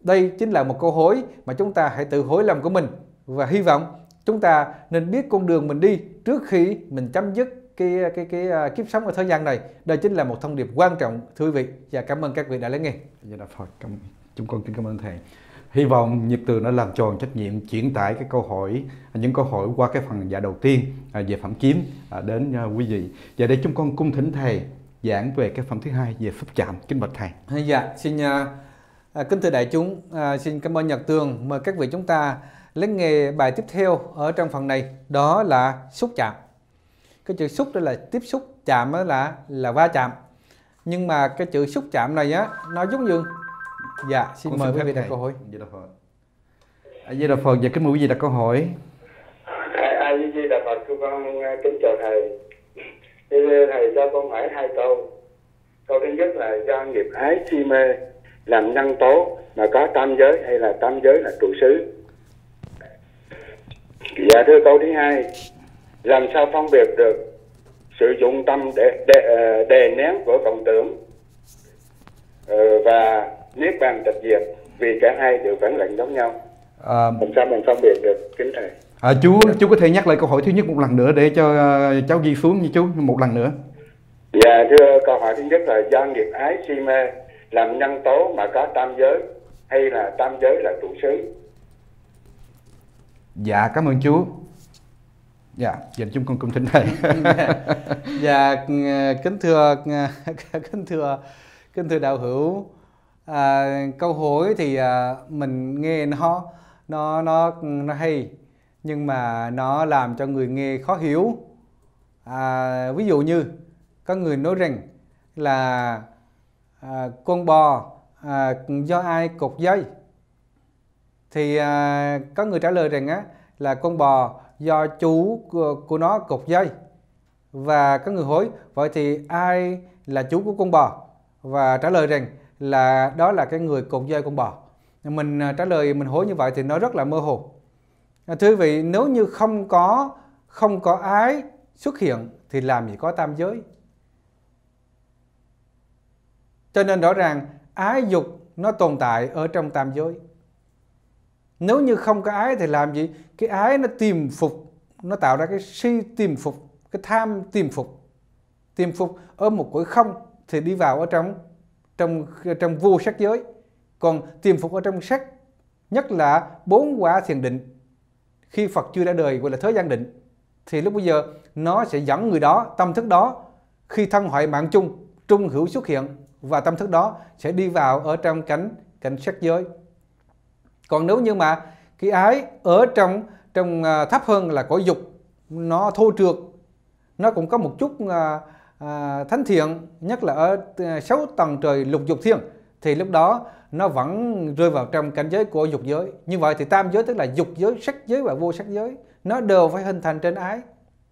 đây chính là một câu hỏi mà chúng ta hãy tự hỏi lòng của mình và hy vọng chúng ta nên biết con đường mình đi trước khi mình chấm dứt cái cái cái à, kiếp sống ở thời gian này đây chính là một thông điệp quan trọng thưa quý vị và cảm ơn các vị đã lắng nghe dạ đạo phật cảm, chúng con kính cảm ơn thầy hy vọng nhật từ đã làm tròn trách nhiệm chuyển tải cái câu hỏi những câu hỏi qua cái phần dạ đầu tiên à, về phẩm kiếm à, đến quý vị và đây chúng con cung thỉnh thầy giảng về cái phẩm thứ hai về pháp chạm kính bạch thầy dạ xin À, kính thưa đại chúng, à, xin cảm ơn Nhật Tường. Mời các vị chúng ta lắng nghe bài tiếp theo ở trong phần này, đó là xúc chạm cái chữ xúc đây là tiếp xúc chạm đó là là va chạm nhưng mà cái chữ xúc chạm này á nó giống như dạ xin Con mời quý vị đặt câu hỏi Di Đà Phật A à, Di Đà Phật và kính mời quý vị đặt câu hỏi A à, à, Di Đà Phật cô con kính chào thầy thầy cho con hỏi hai câu câu thứ nhất là do nghiệp ái si mê làm nhân tố mà có tam giới hay là tam giới là trụ xứ dạ thưa câu thứ hai làm sao phân biệt được sự dụng tâm để, để ờ, đè nén của cộng tưởng ờ, và niết bàn tịch diệt vì cả hai đều bản lệnh giống nhau à, làm sao mình phân biệt được kính thầy à, chú chú có thể nhắc lại câu hỏi thứ nhất một lần nữa để cho ờ, cháu ghi xuống như chú một lần nữa dạ thưa câu hỏi thứ nhất là do nghiệp ái si mê làm nhân tố mà có tam giới hay là tam giới là trụ xứ dạ cảm ơn chú Dạ, dành chung con cùng thính thầy. dạ, ờ, kính thưa ờ, kính thưa kính thưa đạo hữu, à, câu hỏi thì à, mình nghe nó nó nó nó hay nhưng mà nó làm cho người nghe khó hiểu. À, ví dụ như có người nói rằng là à, con bò à, do ai cột dây thì à, có người trả lời rằng á là con bò do chú của nó cột dây và có người hối vậy thì ai là chú của con bò và trả lời rằng là đó là cái người cột dây con bò mình à, trả lời mình hối như vậy thì nó rất là mơ hồ à, thưa quý vị nếu như không có không có ái xuất hiện thì làm gì có tam giới cho nên rõ ràng ái dục nó tồn tại ở trong tam giới nếu như không có ái thì làm gì cái ái nó tìm phục nó tạo ra cái si tìm phục cái tham tìm phục tìm phục ở một cõi không thì đi vào ở trong trong trong vô sắc giới còn tìm phục ở trong sắc nhất là bốn quả thiền định khi Phật chưa ra đời gọi là thời gian định thì lúc bây giờ nó sẽ dẫn người đó tâm thức đó khi thân hoại mạng chung trung hữu xuất hiện và tâm thức đó sẽ đi vào ở trong cánh cảnh sắc giới còn nếu như mà cái ái ở trong trong à, thấp hơn là cõi dục nó thô trược nó cũng có một chút à, à, thánh thiện nhất là ở à, sáu tầng trời lục dục thiên thì lúc đó nó vẫn rơi vào trong cảnh giới của dục giới như vậy thì tam giới tức là dục giới sắc giới và vô sắc giới nó đều phải hình thành trên ái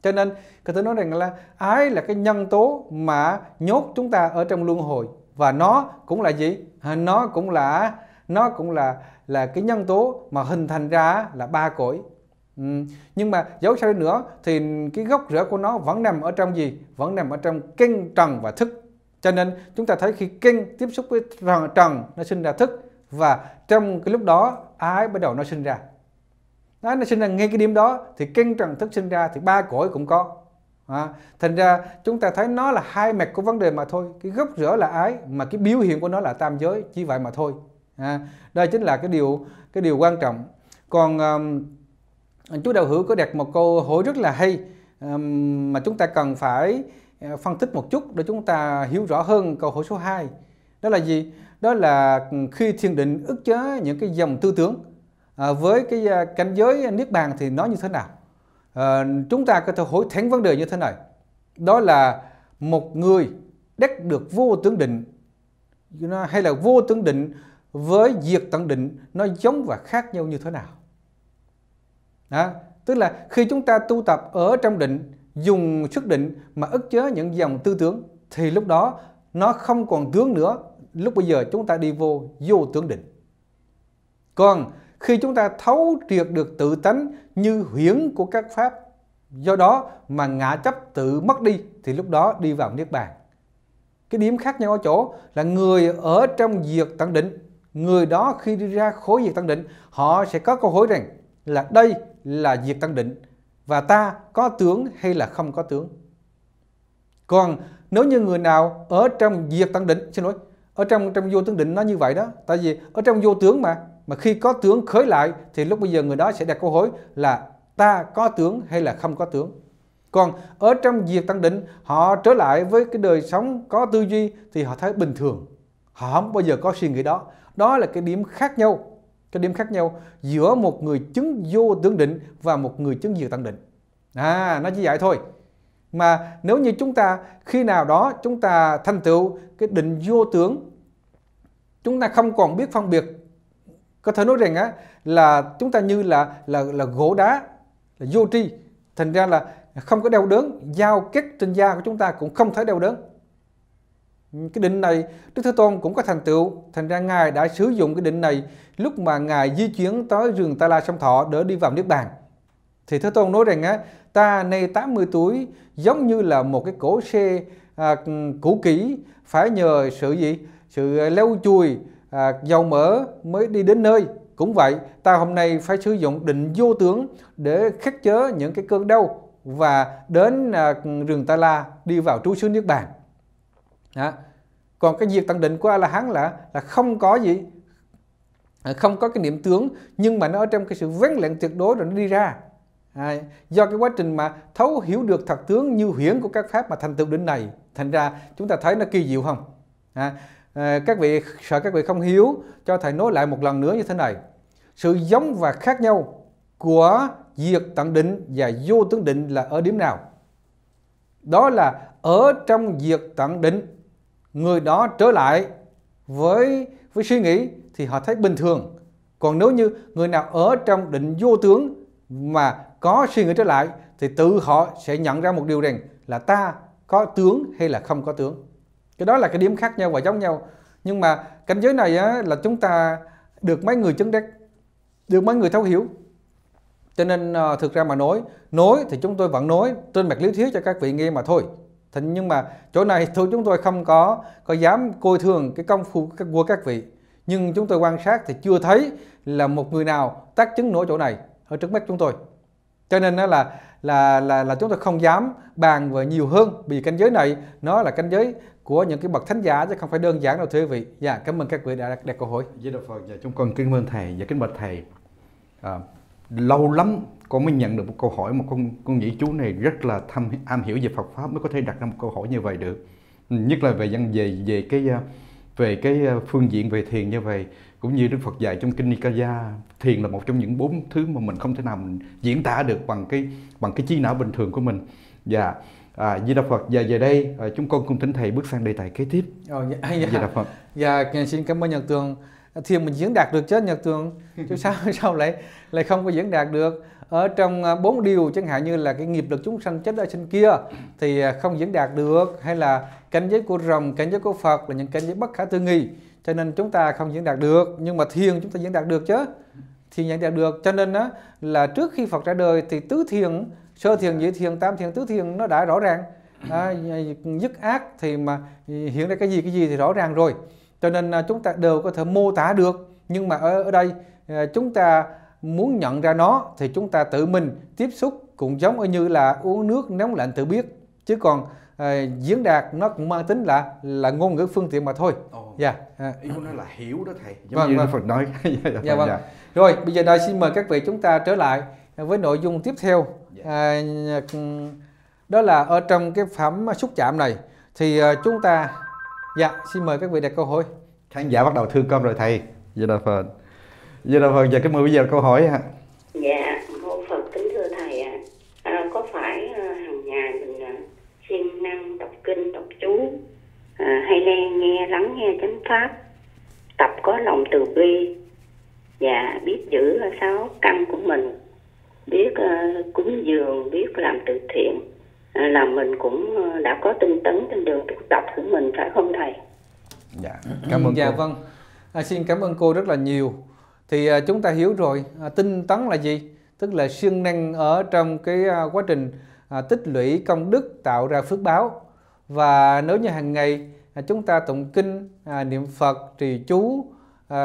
cho nên có thể nói rằng là ái là cái nhân tố mà nhốt chúng ta ở trong luân hồi và nó cũng là gì nó cũng là nó cũng là là cái nhân tố mà hình thành ra là ba cõi Ừ. nhưng mà dấu sao đi nữa thì cái gốc rễ của nó vẫn nằm ở trong gì vẫn nằm ở trong kinh trần và thức cho nên chúng ta thấy khi kinh tiếp xúc với trần trần nó sinh ra thức và trong cái lúc đó ái bắt đầu nó sinh ra đó, nó sinh ra ngay cái điểm đó thì kinh trần thức sinh ra thì ba cõi cũng có à, thành ra chúng ta thấy nó là hai mặt của vấn đề mà thôi cái gốc rễ là ái mà cái biểu hiện của nó là tam giới chỉ vậy mà thôi à, đây chính là cái điều cái điều quan trọng còn um, chú đạo hữu có đặt một câu hỏi rất là hay um, mà chúng ta cần phải ờ, phân tích một chút để chúng ta hiểu rõ hơn câu hỏi số 2 đó là gì đó là khi thiền định ức chế những cái dòng tư tưởng à, với cái ờ, cảnh giới niết bàn thì nó như thế nào à, chúng ta có thể hỏi thẳng vấn đề như thế này đó là một người đắc được vô tướng định hay là vô tướng định với diệt tận định nó giống và khác nhau như thế nào đó. tức là khi chúng ta tu tập ở trong định dùng sức định mà ức chế những dòng tư tưởng thì lúc đó nó không còn tướng nữa lúc bây giờ chúng ta đi vô vô tướng định còn khi chúng ta thấu triệt được tự tánh như huyễn của các pháp do đó mà ngã chấp tự mất đi thì lúc đó đi vào niết bàn cái điểm khác nhau ở chỗ là người ở trong diệt tận định người đó khi đi ra khối diệt tăng định họ sẽ có câu hỏi rằng là đây là diệt tăng định và ta có tướng hay là không có tướng còn nếu như người nào ở trong diệt tăng định xin lỗi ở trong trong vô tướng định nó như vậy đó tại vì ở trong vô tướng mà mà khi có tướng khởi lại thì lúc bây giờ người đó sẽ đặt câu hỏi là ta có tướng hay là không có tướng còn ở trong diệt tăng định họ trở lại với cái đời sống có tư duy thì họ thấy bình thường họ không bao giờ có suy nghĩ đó đó là cái điểm khác nhau cái điểm khác nhau giữa một người chứng vô tướng định và một người chứng diệu tăng định à nó chỉ vậy thôi mà nếu như chúng ta khi nào đó chúng ta thành tựu cái định vô tướng chúng ta không còn biết phân biệt có thể nói rằng á là chúng ta như là là là gỗ đá là vô tri thành ra là không có đau đớn dao kết trên da của chúng ta cũng không thấy đau đớn cái định này Đức Thế Tôn cũng có thành tựu thành ra ngài đã sử dụng cái định này lúc mà ngài di chuyển tới rừng Ta La sông Thọ để đi vào niết bàn thì Thế Tôn nói rằng á ta nay 80 tuổi giống như là một cái cổ xe à, cũ kỹ phải nhờ sự gì sự leo chùi à, dầu mỡ mới đi đến nơi cũng vậy ta hôm nay phải sử dụng định vô tướng để khắc chế những cái cơn đau và đến à, rừng Ta La đi vào trú xứ niết bàn đó. Còn cái diệt tận định của A-la-hán là là không có gì à, không có cái niệm tướng nhưng mà nó ở trong cái sự vén lẹn tuyệt đối rồi nó đi ra à, do cái quá trình mà thấu hiểu được thật tướng như huyễn của các pháp mà thành tựu đến này thành ra chúng ta thấy nó kỳ diệu không à, các vị sợ các vị không hiếu cho thầy nói lại một lần nữa như thế này sự giống và khác nhau của diệt tận định và vô tướng định là ở điểm nào đó là ở trong diệt tận định người đó trở lại với với suy nghĩ thì họ thấy bình thường còn nếu như người nào ở trong định vô tướng mà có suy nghĩ trở lại thì tự họ sẽ nhận ra một điều rằng là ta có tướng hay là không có tướng cái đó là cái điểm khác nhau và giống nhau nhưng mà cảnh giới này á, là chúng ta được mấy người chứng đắc được mấy người thấu hiểu cho nên ờ, thực ra mà nói nói thì chúng tôi vẫn nói trên mặt lý thuyết cho các vị nghe mà thôi Thế nhưng mà chỗ này thôi chúng tôi không có có dám coi thường cái công phu của các vị. Nhưng chúng tôi quan sát thì chưa thấy là một người nào tác chứng nổi chỗ này ở trước mắt chúng tôi. Cho nên đó là là là là chúng tôi không dám bàn về nhiều hơn vì cảnh giới này nó là cảnh giới của những cái bậc thánh giả chứ không phải đơn giản đâu thưa quý vị. Dạ, cảm ơn các vị đã đặt, câu hỏi. Với đạo Phật và chúng con kính ơn thầy và kính bạch thầy. À, lâu lắm con mới nhận được một câu hỏi mà con con nghĩ chú này rất là tham am hiểu về Phật pháp mới có thể đặt ra một câu hỏi như vậy được nhất là về dân về về cái ờ, về cái ờ, phương diện về thiền như vậy cũng như Đức Phật dạy trong kinh Nikaya thiền là một trong những bốn thứ mà mình không thể nào mình diễn tả được bằng cái bằng cái trí não bình thường của mình và dạ, à, Di Đà Phật dạ, và giờ đây ờ, chúng con cùng thỉnh thầy bước sang đề tài kế tiếp. Ờ, dạ, Di Đà Phật. Dạ xin cảm ơn nhà tương thiền mình diễn đạt được chứ nhật thường ừ. chứ sao sao lại lại không có diễn đạt được ở trong à, bốn điều chẳng hạn như là cái nghiệp lực chúng sanh chết ở sinh kia thì à, không diễn đạt được hay là cảnh giới của rồng cảnh giới của phật là những cảnh giới bất khả tư nghị cho nên chúng ta không diễn đạt được nhưng mà thiền chúng ta diễn đạt được chứ thì diễn đạt được cho nên đó là trước khi phật ra đời thì tứ thiền sơ thiền nhị thiền tam thiền tứ thiền nó đã rõ ràng à, dứt ác thì mà hiện ra cái gì cái gì thì rõ ràng rồi cho nên à, chúng ta đều có thể mô tả được nhưng mà ở, đây à, chúng ta muốn nhận ra nó thì chúng ta tự mình tiếp xúc cũng giống như là uống nước nóng lạnh tự biết chứ còn uh, diễn đạt nó cũng mang tính là là ngôn ngữ phương tiện mà thôi dạ ý muốn nói là hiểu đó thầy giống vâng, như vâng. Phật nói dạ, dạ, dạ, vâng. dạ. rồi bây giờ đây xin mời các vị chúng ta trở lại với nội dung tiếp theo yeah. Dạ. uh, đó là ở trong cái phẩm xúc chạm này thì uh, chúng ta Dạ, xin mời các vị đặt câu hỏi. Khán giả bắt đầu thư cơm rồi thầy. Dạ đà Phật. Dạ đà Phật, giờ cái mời bây giờ câu hỏi ạ. Dạ, mô Phật kính thưa thầy ạ. À. à, có phải à, hàng ngày mình à, siêng năng đọc kinh, đọc chú à, hay nghe, nghe lắng nghe chánh pháp, tập có lòng từ bi và biết giữ à, sáu căn của mình, biết uh, cúng dường, biết làm từ thiện Ờ, là mình cũng ờ, đã có tinh tấn trên đường tu tập của mình phải không thầy? Dạ, ừ, ừ. cảm ơn. Dạ cô. vâng. À, xin cảm ơn cô rất là nhiều. Thì à, chúng ta hiểu rồi, à, tinh tấn là gì? Tức là siêng năng ở trong cái à, quá trình à, tích lũy công đức tạo ra phước báo. Và nếu như hàng ngày à, chúng ta tụng kinh, à, niệm Phật, trì chú, à,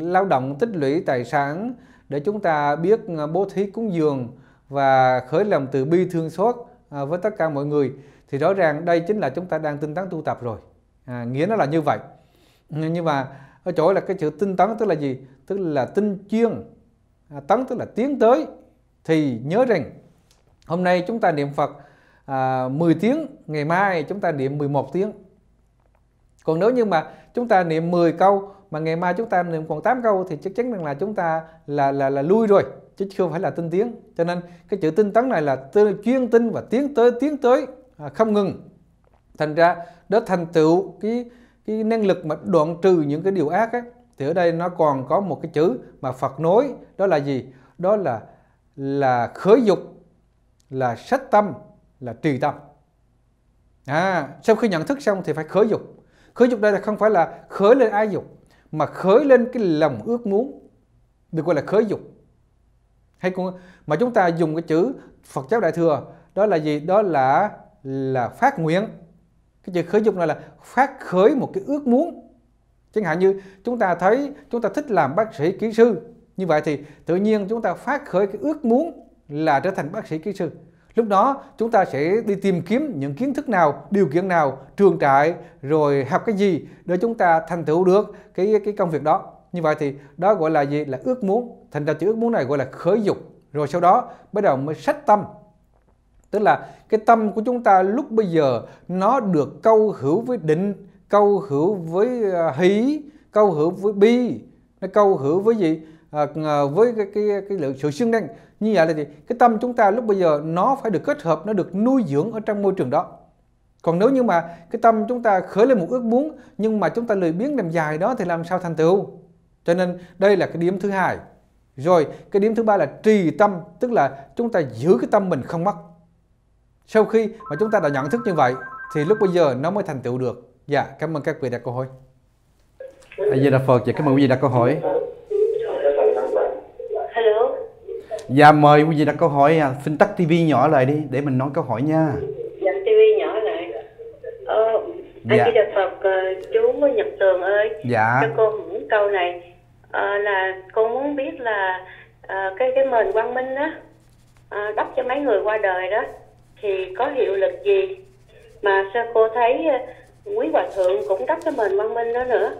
lao động tích lũy tài sản để chúng ta biết à, bố thí cúng dường và khởi lòng từ bi thương xót À, với tất cả mọi người thì rõ ràng đây chính là chúng ta đang tinh tấn tu tập rồi à, nghĩa nó là như vậy nhưng mà ở chỗ là cái chữ tinh tấn tức là gì tức là tinh chuyên à, tấn tức là tiến tới thì nhớ rằng hôm nay chúng ta niệm Phật à, 10 tiếng ngày mai chúng ta niệm 11 tiếng còn nếu như mà chúng ta niệm 10 câu mà ngày mai chúng ta niệm còn 8 câu thì chắc chắn rằng là chúng ta là là là lui rồi chứ không phải là tinh tiến cho nên cái chữ tinh tấn này là chuyên tinh và tiến tới tiến tới à, không ngừng thành ra đó thành tựu cái cái năng lực mà đoạn trừ những cái điều ác ấy, thì ở đây nó còn có một cái chữ mà Phật nói đó là gì đó là là khởi dục là sách tâm là trì tâm à sau khi nhận thức xong thì phải khởi dục khởi dục đây là không phải là khởi lên ai dục mà khởi lên cái lòng ước muốn được gọi là khởi dục hay cũng mà chúng ta dùng cái chữ Phật giáo Đại thừa đó là gì đó là là phát nguyện cái chữ khởi dục này là phát khởi một cái ước muốn chẳng hạn như chúng ta thấy chúng ta thích làm bác sĩ kỹ sư như vậy thì tự nhiên chúng ta phát khởi cái ước muốn là trở thành bác sĩ kỹ sư lúc đó chúng ta sẽ đi tìm kiếm những kiến thức nào điều kiện nào trường trại rồi học cái gì để chúng ta thành tựu được cái cái công việc đó như vậy thì đó gọi là gì là ước muốn thành ra chữ ước muốn này gọi là khởi dục rồi sau đó bắt đầu mới sách tâm tức là cái tâm của chúng ta lúc bây giờ nó được câu hữu với định câu hữu với à, hỷ câu hữu với bi nó câu hữu với gì à, à với cái cái cái lượng sự siêng năng như vậy là gì cái tâm chúng ta lúc bây giờ nó phải được kết hợp nó được nuôi dưỡng ở trong môi trường đó còn nếu như mà cái tâm chúng ta khởi lên một ước muốn nhưng mà chúng ta lười biếng làm dài đó thì làm sao thành tựu cho nên đây là cái điểm thứ hai rồi cái điểm thứ ba là trì tâm, tức là chúng ta giữ cái tâm mình không mất. Sau khi mà chúng ta đã nhận thức như vậy thì lúc bây giờ nó mới thành tựu được. Dạ, cảm ơn các vị đặt câu hỏi. A Di Đà Phật, dạ cảm ơn quý vị đặt câu hỏi. Hello. Dạ mời quý vị đặt câu hỏi, à, xin tắt TV nhỏ lại đi để mình nói câu hỏi nha. Dạ tivi nhỏ lại. Ờ, A dạ. Di Đà Phật, ờ, chú Nhật Tường ơi. Dạ. Cho cô hỏi câu này à, là cô muốn biết là à, cái cái mền quang minh đó à, ờ, đắp cho mấy người qua đời đó thì có hiệu lực gì mà sao cô thấy quý hòa thượng cũng đắp cái mền quang minh đó nữa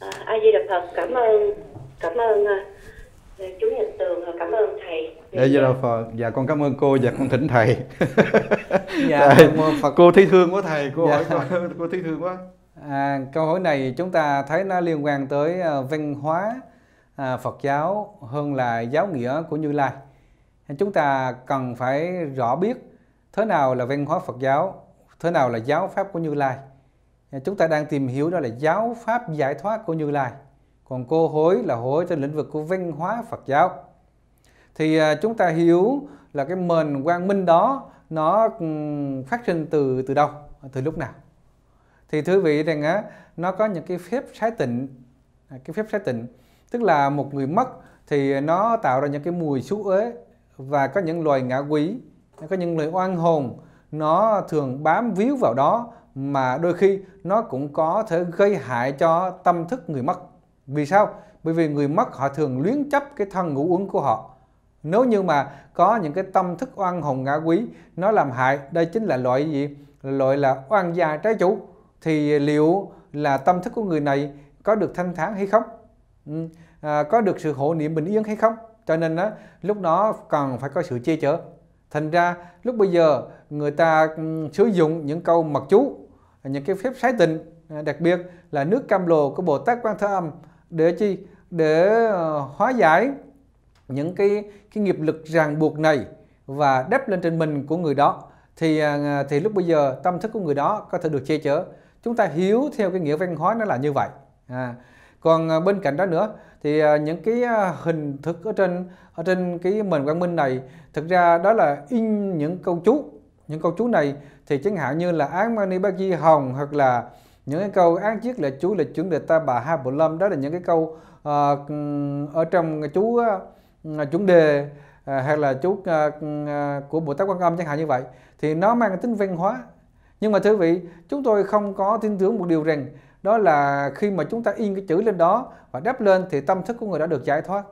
à, a di đà phật cảm ơn cảm ơn chú Nhật Tường cảm ơn thầy. Dạ dạ Phật, dạ con cảm ơn cô và con thỉnh thầy. dạ, thầy, Phật. cô thấy thương quá thầy, cô dạ. hỏi cô, cô thấy thương quá. À, câu hỏi này chúng ta thấy nó liên quan tới à, văn hóa à, Phật giáo hơn là giáo nghĩa của Như Lai. Chúng ta cần phải rõ biết thế nào là văn hóa Phật giáo, thế nào là giáo pháp của Như Lai. À, chúng ta đang tìm hiểu đó là giáo pháp giải thoát của Như Lai. Còn cô hối là hối trên lĩnh vực của văn hóa Phật giáo. Thì à, chúng ta hiểu là cái mền quang minh đó nó phát sinh từ từ đâu, từ lúc nào thì thưa quý vị rằng á nó có những cái phép sái tịnh à, cái phép sái tịnh tức là một người mất thì nó tạo ra những cái mùi xú uế và có những loài ngã quỷ có những loài oan hồn nó thường bám víu vào đó mà đôi khi nó cũng có thể gây hại cho tâm thức người mất vì sao bởi vì người mất họ thường luyến chấp cái thân ngũ uống của họ nếu như mà có những cái tâm thức oan hồn ngã quý nó làm hại đây chính là loại gì loại là oan gia trái chủ thì liệu là tâm thức của người này có được thanh thản hay không ừ, à, có được sự hộ niệm bình yên hay không cho nên đó lúc đó cần phải có sự che chở thành ra lúc bây giờ người ta ừ, sử dụng những câu mật chú những cái phép sái tình à, đặc biệt là nước cam lồ của bồ tát quan thế âm để chi để ờ, hóa giải những cái cái nghiệp lực ràng buộc này và đắp lên trên mình của người đó thì à, à, thì lúc bây giờ tâm thức của người đó có thể được che chở chúng ta hiểu theo cái nghĩa văn hóa nó là như vậy à, còn à, bên cạnh đó nữa thì à, những cái à, hình thức ở trên ở trên cái nền quang minh này thực ra đó là in những câu chú những câu chú này thì chẳng hạn như là án mani bác di hồng hoặc là những cái câu án chiếc là chú là chuẩn đề ta bà ha bộ lâm đó là những cái câu uh, ở trong chú uh, chuẩn đề uh, hoặc là chú uh, của bộ tát quan âm chẳng hạn như vậy thì nó mang tính văn hóa nhưng mà thưa vị chúng tôi không có tin tưởng một điều rằng đó là khi mà chúng ta in cái chữ lên đó và đắp lên thì tâm thức của người đã được giải thoát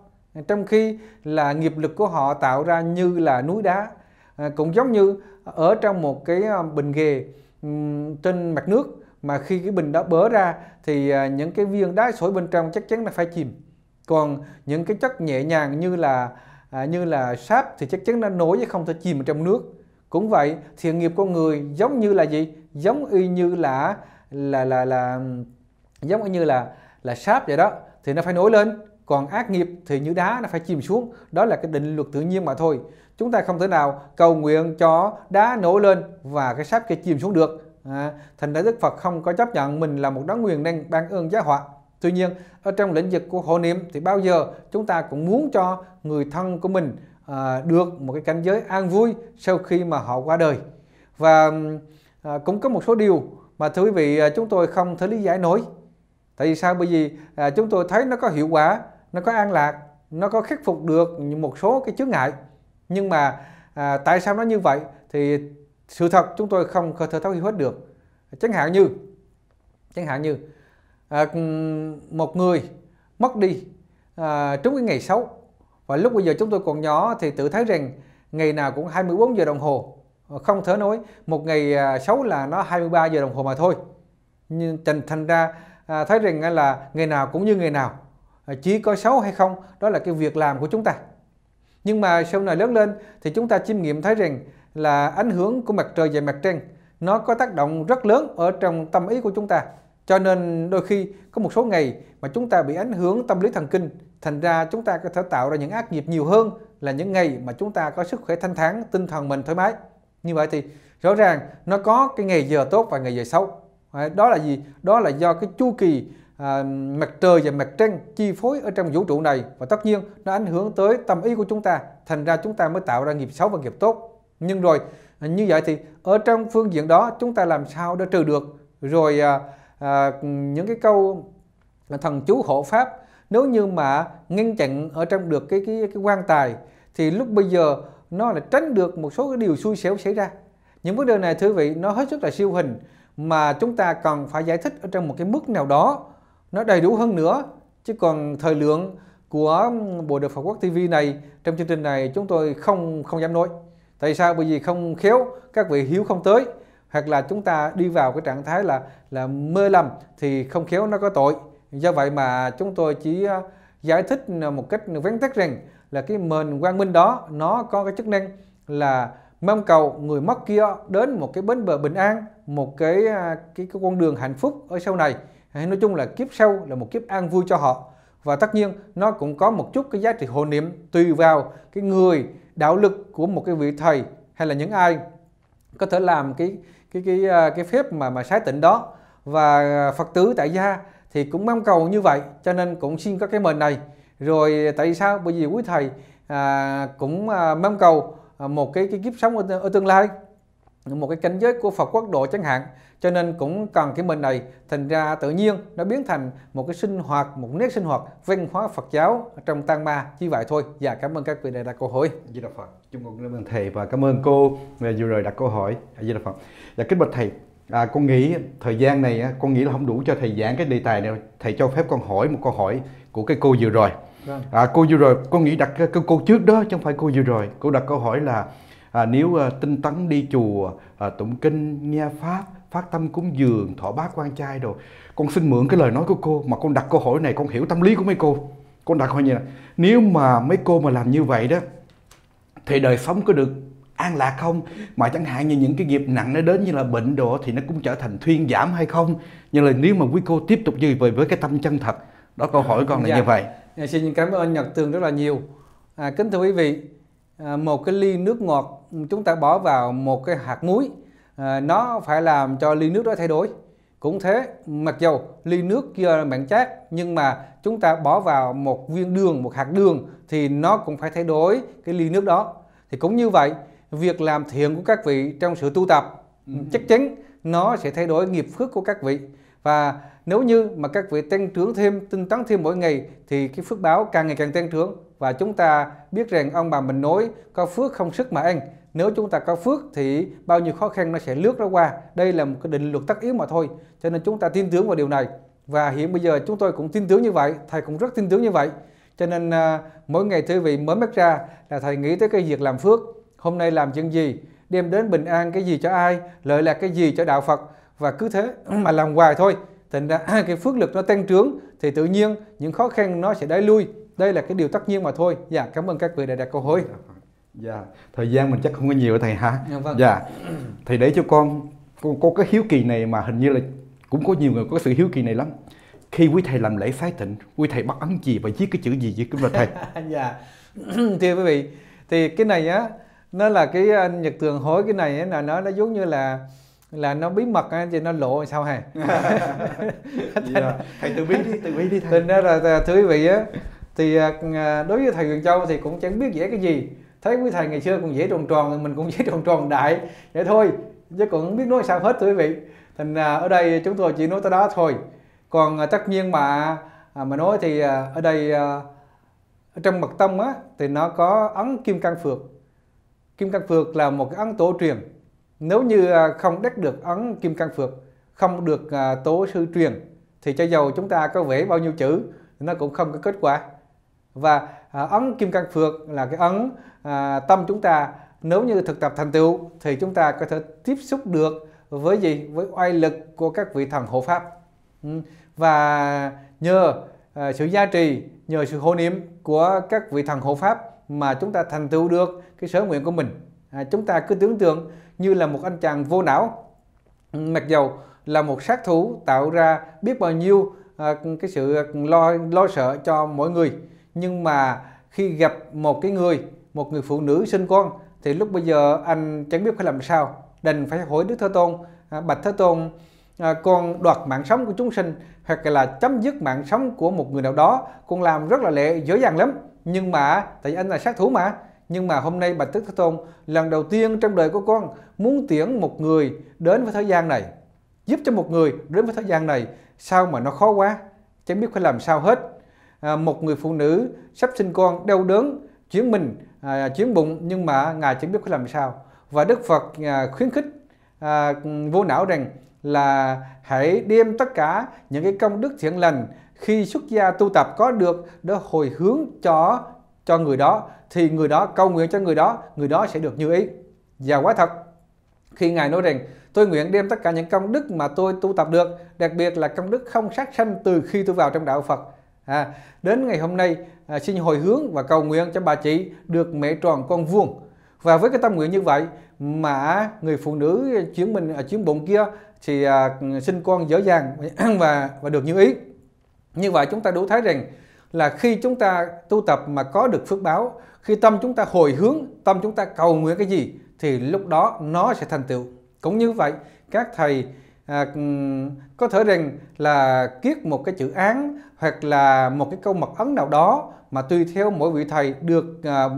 trong khi là nghiệp lực của họ tạo ra như là núi đá à, cũng giống như ở trong một cái à, bình ghề um, trên mặt nước mà khi cái bình đó bớ ra thì uh, những cái viên đá sỏi bên trong chắc chắn là phải chìm còn những cái chất nhẹ nhàng như là à, như là sáp thì chắc chắn nó nổi chứ không thể chìm trong nước cũng vậy thiện nghiệp con người giống như là gì giống y như là là là là giống y như là là sáp vậy đó thì nó phải nổi lên còn ác nghiệp thì như đá nó phải chìm xuống đó là cái định luật tự nhiên mà thôi chúng ta không thể nào cầu nguyện cho đá nổi lên và cái sáp kia chìm xuống được à, thành ra đức phật không có chấp nhận mình là một đấng quyền năng ban ơn giá họa tuy nhiên ở trong lĩnh vực của hộ niệm thì bao giờ chúng ta cũng muốn cho người thân của mình À, được một cái cảnh giới an vui sau khi mà họ qua đời và à, cũng có một số điều mà thưa quý vị à, chúng tôi không thể lý giải nổi tại vì sao bởi vì chúng tôi thấy nó có hiệu quả nó có an lạc nó có khắc phục được một số cái chướng ngại nhưng mà à, tại sao nó như vậy thì sự thật chúng tôi không thể thấu hiểu hết được chẳng hạn như chẳng hạn như à, một người mất đi à, trúng cái ngày xấu và lúc bây giờ chúng tôi còn nhỏ thì tự thấy rằng ngày nào cũng 24 giờ đồng hồ. Không thể nói một ngày à, xấu là nó 23 giờ đồng hồ mà thôi. Nhưng thành, thành ra à, thấy rằng à, là ngày nào cũng như ngày nào. Chỉ có xấu hay không, đó là cái việc làm của chúng ta. Nhưng mà sau này lớn lên thì chúng ta chiêm nghiệm thấy rằng là ảnh hưởng của mặt trời và mặt trăng nó có tác động rất lớn ở trong tâm ý của chúng ta. Cho nên đôi khi có một số ngày mà chúng ta bị ảnh hưởng tâm lý thần kinh Thành ra chúng ta có thể tạo ra những ác nghiệp nhiều hơn là những ngày mà chúng ta có sức khỏe thanh thản, tinh thần mình thoải mái. Như vậy thì rõ ràng nó có cái ngày giờ tốt và ngày giờ xấu. Đó là gì? Đó là do cái chu kỳ à, mặt trời và mặt trăng chi phối ở trong vũ trụ này và tất nhiên nó ảnh hưởng tới tâm ý của chúng ta. Thành ra chúng ta mới tạo ra nghiệp xấu và nghiệp tốt. Nhưng rồi à, như vậy thì ở trong phương diện đó chúng ta làm sao để trừ được rồi à, à, những cái câu thần chú hộ pháp nếu như mà ngăn chặn ở trong được cái cái cái quan tài thì lúc bây giờ nó là tránh được một số cái điều xui xẻo xảy ra những vấn đề này thưa vị nó hết sức là siêu hình mà chúng ta cần phải giải thích ở trong một cái mức nào đó nó đầy đủ hơn nữa chứ còn thời lượng của bộ đội Phật Quốc TV này trong chương trình này chúng tôi không không dám nói tại sao bởi vì không khéo các vị hiếu không tới hoặc là chúng ta đi vào cái trạng thái là là mơ lầm thì không khéo nó có tội do vậy mà chúng tôi chỉ ờ, giải thích ờ, một cách vắn tắt rằng là cái mền quang minh đó nó có cái chức năng là mong cầu người mất kia đến một cái bến bờ bình an một cái ờ, cái, cái con đường hạnh phúc ở sau này hay nói chung là kiếp sau là một kiếp an vui cho họ và tất nhiên nó cũng có một chút cái giá trị hộ niệm tùy vào cái người đạo lực của một cái vị thầy hay là những ai có thể làm cái cái cái cái phép mà mà sái tịnh đó và phật tử tại gia thì cũng mong cầu như vậy cho nên cũng xin các cái mệnh này rồi tại sao bởi vì quý thầy à, cũng à, mong cầu à, một cái, cái kiếp sống ở, ở tương lai một cái cảnh giới của Phật quốc độ chẳng hạn cho nên cũng cần cái mình này thành ra tự nhiên nó biến thành một cái sinh hoạt một nét sinh hoạt văn hóa Phật giáo trong tăng ma như vậy thôi và cảm ơn các vị đã đặt câu hỏi Di Đà Phật chúng con cảm ơn thầy và cảm ơn cô à, vừa rồi đặt câu hỏi Di Đà Phật và dạ, kính bạch thầy à, con nghĩ thời gian này con nghĩ là không đủ cho thầy giảng cái đề tài này thầy cho phép con hỏi một câu hỏi của cái cô vừa rồi vâng. à, cô vừa rồi con nghĩ đặt cái cô trước đó chứ không phải cô vừa rồi cô đặt câu hỏi là à, nếu à, tinh tấn đi chùa à, tụng kinh nghe pháp phát tâm cúng dường thọ bát quan trai đồ con xin mượn cái lời nói của cô mà con đặt câu hỏi này con hiểu tâm lý của mấy cô con đặt hỏi như là nếu mà mấy cô mà làm như vậy đó thì đời sống có được an lạc không mà chẳng hạn như những cái nghiệp nặng nó đến như là bệnh đồ thì nó cũng trở thành thuyên giảm hay không nhưng là nếu mà quý cô tiếp tục như vậy với cái tâm chân thật đó câu hỏi con là dạ. như vậy dạ, xin cảm ơn nhật tường rất là nhiều à, kính thưa quý vị à, một cái ly nước ngọt chúng ta bỏ vào một cái hạt muối à, nó phải làm cho ly nước đó thay đổi cũng thế mặc dầu ly nước kia là bạn chát nhưng mà chúng ta bỏ vào một viên đường một hạt đường thì nó cũng phải thay đổi cái ly nước đó thì cũng như vậy việc làm thiện của các vị trong sự tu tập ừ. chắc chắn nó sẽ thay đổi nghiệp phước của các vị và nếu như mà các vị tăng trưởng thêm tinh tấn thêm mỗi ngày thì cái phước báo càng ngày càng tăng trưởng và chúng ta biết rằng ông bà mình nói có phước không sức mà ăn nếu chúng ta có phước thì bao nhiêu khó khăn nó sẽ lướt ra qua đây là một cái định luật tất yếu mà thôi cho nên chúng ta tin tưởng vào điều này và hiện bây giờ chúng tôi cũng tin tưởng như vậy thầy cũng rất tin tưởng như vậy cho nên à, mỗi ngày thưa vị mới mất ra là thầy nghĩ tới cái việc làm phước hôm nay làm chân gì, đem đến bình an cái gì cho ai, lợi lạc cái gì cho đạo Phật và cứ thế mà làm hoài thôi. Thành ra cái phước lực nó tăng trưởng thì tự nhiên những khó khăn nó sẽ đẩy lui. Đây là cái điều tất nhiên mà thôi. Dạ, cảm ơn các vị đã đặt câu hỏi. Dạ, vâng. dạ thời gian mình chắc không có nhiều thầy ha. Dạ, vâng. dạ. Thì để cho con con có cái hiếu kỳ này mà hình như là cũng có nhiều người có sự hiếu kỳ này lắm khi quý thầy làm lễ phái tịnh quý thầy bắt ấn gì và viết cái chữ gì vậy kính thầy dạ thưa quý vị thì cái này á nó là cái ờ, nhật tường hối cái này là nó nó giống như là là nó bí mật thì nó lộ sao hả dạ. thầy tự bí đi tự bí đi thầy nên là thưa quý vị á thì ờ, ờ, đối với thầy Quyền Châu thì cũng chẳng biết dễ cái gì thấy quý thầy ngày xưa cũng dễ tròn tròn thì mình cũng dễ tròn tròn đại vậy thôi chứ cũng không biết nói sao hết thưa quý vị thành ở đây chúng tôi chỉ nói tới đó thôi còn tất nhiên mà à, mà nói thì ở đây ở trong mật tông á thì nó có ấn kim cang phược Kim Cang Phược là một cái ấn tổ truyền. Nếu như à, không đắc được ấn Kim Cang Phược, không được à, tố sư truyền, thì cho dầu chúng ta có vẽ bao nhiêu chữ, nó cũng không có kết quả. Và à, ấn Kim Cang Phược là cái ấn tâm chúng ta nếu như thực tập thành tựu thì chúng ta có thể tiếp xúc được với gì với oai lực của các vị thần hộ pháp ừ, và nhờ sự gia trì nhờ sự hộ niệm của các vị thần hộ pháp mà chúng ta thành tựu được cái sở nguyện của mình à, chúng ta cứ tưởng tượng như là một anh chàng vô não mặc dầu là một sát thủ tạo ra biết bao nhiêu à, cái sự lo lo sợ cho mỗi người nhưng mà khi gặp một cái người một người phụ nữ sinh con thì lúc bây giờ anh chẳng biết phải làm sao đành phải hỏi đức thế tôn à, bạch thế tôn à, con đoạt mạng sống của chúng sinh hoặc là chấm dứt mạng sống của một người nào đó con làm rất là lệ dễ dàng lắm nhưng mà tại vì anh là sát thủ mà nhưng mà hôm nay bạch tức thế tôn lần đầu tiên trong đời của con muốn tiễn một người đến với thế gian này giúp cho một người đến với thế gian này sao mà nó khó quá chẳng biết phải làm sao hết à, một người phụ nữ sắp sinh con đau đớn chuyển mình à, chuyển bụng nhưng mà ngài chẳng biết phải làm sao và đức phật à, khuyến khích à, vô não rằng là hãy đem tất cả những cái công đức thiện lành khi xuất gia tu tập có được đó hồi hướng cho cho người đó thì người đó cầu nguyện cho người đó người đó sẽ được như ý và quá thật khi ngài nói rằng tôi nguyện đem tất cả những công đức mà tôi tu tập được đặc biệt là công đức không sát sanh từ khi tôi vào trong đạo Phật à, đến ngày hôm nay à, xin hồi hướng và cầu nguyện cho bà chị được mẹ tròn con vuông và với cái tâm nguyện như vậy mà người phụ nữ chuyến mình à, chuyến bụng kia thì à, sinh con dễ dàng và và được như ý như vậy chúng ta đủ thấy rằng là khi chúng ta tu tập mà có được phước báo, khi tâm chúng ta hồi hướng, tâm chúng ta cầu nguyện cái gì thì lúc đó nó sẽ thành tựu. Cũng như vậy, các thầy à, có thể rằng là kiết một cái chữ án hoặc là một cái câu mật ấn nào đó mà tùy theo mỗi vị thầy được à,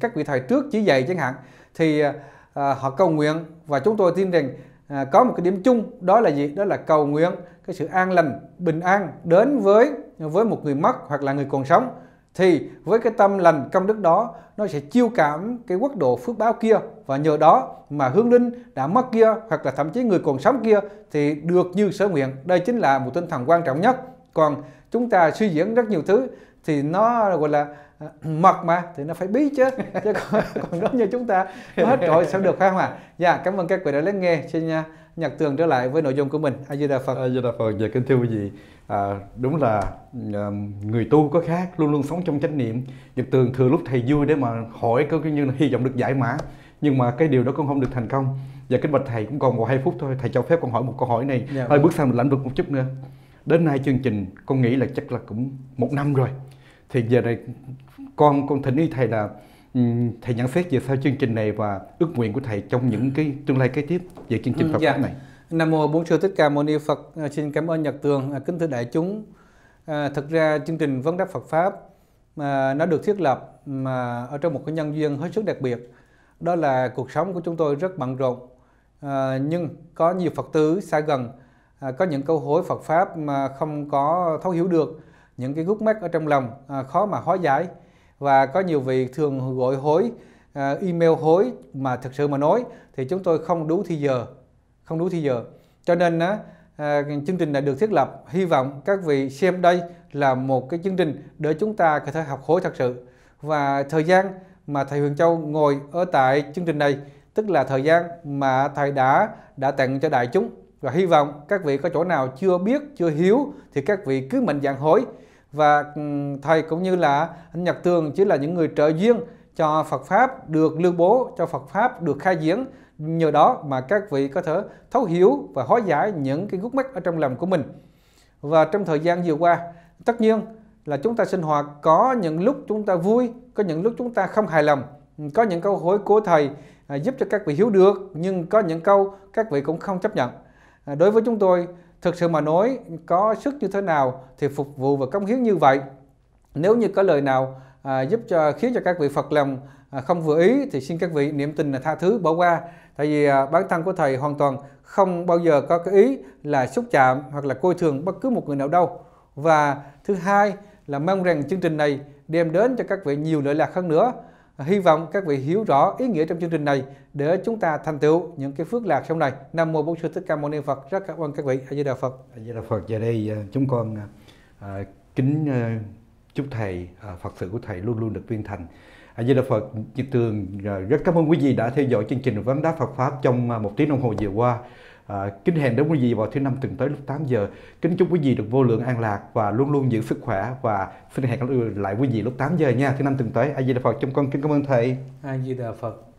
các vị thầy trước chỉ dạy chẳng hạn thì à, họ cầu nguyện và chúng tôi tin rằng à, có một cái điểm chung đó là gì đó là cầu nguyện cái sự an lành bình an đến với với một người mất hoặc là người còn sống thì với cái tâm lành công đức đó nó sẽ chiêu cảm cái quốc độ phước báo kia và nhờ đó mà hương linh đã mất kia hoặc là thậm chí người còn sống kia thì được như sở nguyện đây chính là một tinh thần quan trọng nhất còn chúng ta suy diễn rất nhiều thứ thì nó gọi là À, mật mà thì nó phải bí chứ chứ còn, còn nếu như chúng ta nó hết trội sao được phải không ạ à? dạ cảm ơn các quý đã lắng nghe xin à, nhật tường trở lại với nội dung của mình a di đà phật a di đà phật và dạ, kính thưa quý vị à, đúng là à, người tu có khác luôn luôn sống trong chánh niệm nhật tường thừa lúc thầy vui để mà hỏi câu như là hy vọng được giải mã nhưng mà cái điều đó cũng không được thành công và kính bạch thầy cũng còn một hai phút thôi thầy cho phép con hỏi một câu hỏi này dạ, hơi vâng. bước sang một lãnh vực một chút nữa đến nay chương trình con nghĩ là chắc là cũng một năm rồi thì giờ này con con thỉnh ý thầy là thầy nhận xét về sau chương trình này và ước nguyện của thầy trong những cái tương lai kế tiếp về chương trình Phật dạ. pháp này. Nam mô Bổn Sư Thích Ca Mâu Ni Phật. À, xin cảm ơn Nhật Tường, à, kính thưa đại chúng. À, thực ra chương trình vấn đáp Phật pháp mà nó được thiết lập mà ở trong một cái nhân duyên hết sức đặc biệt. Đó là cuộc sống của chúng tôi rất bận rộn. À, nhưng có nhiều Phật tử xa gần à, có những câu hỏi Phật pháp mà không có thấu hiểu được những cái gút mắt ở trong lòng à, khó mà hóa giải và có nhiều vị thường gọi hối à, email hối mà thực sự mà nói thì chúng tôi không đủ thì giờ không đủ thì giờ cho nên á à, chương trình đã được thiết lập hy vọng các vị xem đây là một cái chương trình để chúng ta có thể học hối thật sự và thời gian mà thầy Huyền Châu ngồi ở tại chương trình này tức là thời gian mà thầy đã đã tặng cho đại chúng và hy vọng các vị có chỗ nào chưa biết chưa hiếu thì các vị cứ mạnh dạn hối và ừ, thầy cũng như là Nhật Tường chỉ là những người trợ duyên cho Phật Pháp được lưu bố, cho Phật Pháp được khai diễn. Nhờ đó mà các vị có thể thấu hiểu và hóa giải những cái gút mắt ở trong lòng của mình. Và trong thời gian vừa qua, tất nhiên là chúng ta sinh hoạt có những lúc chúng ta vui, có những lúc chúng ta không hài lòng. Có những câu hỏi của Thầy à, giúp cho các vị hiểu được, nhưng có những câu các vị cũng không chấp nhận. À, đối với chúng tôi, Thực sự mà nói có sức như thế nào thì phục vụ và cống hiến như vậy. Nếu như có lời nào à, giúp cho khiến cho các vị Phật lòng à, không vừa ý thì xin các vị niệm tình là tha thứ bỏ qua. Tại vì à, bản thân của thầy hoàn toàn không bao giờ có cái ý là xúc chạm hoặc là coi thường bất cứ một người nào đâu. Và thứ hai là mong rằng chương trình này đem đến cho các vị nhiều lợi lạc hơn nữa. Hy vọng các vị hiểu rõ ý nghĩa trong chương trình này để chúng ta thành tựu những cái phước lạc sau này. Nam mô Bổn sư Thích Ca Mâu Ni Phật. Rất cảm ơn các vị. A Di Đà Phật. A Di Đà Phật. Giờ đây ờ, chúng con à, kính à, chúc thầy à, Phật sự của thầy luôn luôn được viên thành. A Di Đà Phật Nhật Tường rất cảm ơn quý vị đã theo dõi chương trình vấn đáp Phật pháp trong một tiếng đồng hồ vừa qua. À, kính hẹn đến quý vị vào thứ năm tuần tới lúc 8 giờ. Kính chúc quý vị được vô lượng an lạc và luôn luôn giữ sức khỏe và xin hẹn lại quý vị lúc 8 giờ nha. Thứ năm tuần tới. A Di Đà Phật trong con kính cảm ơn thầy. A Di Đà Phật.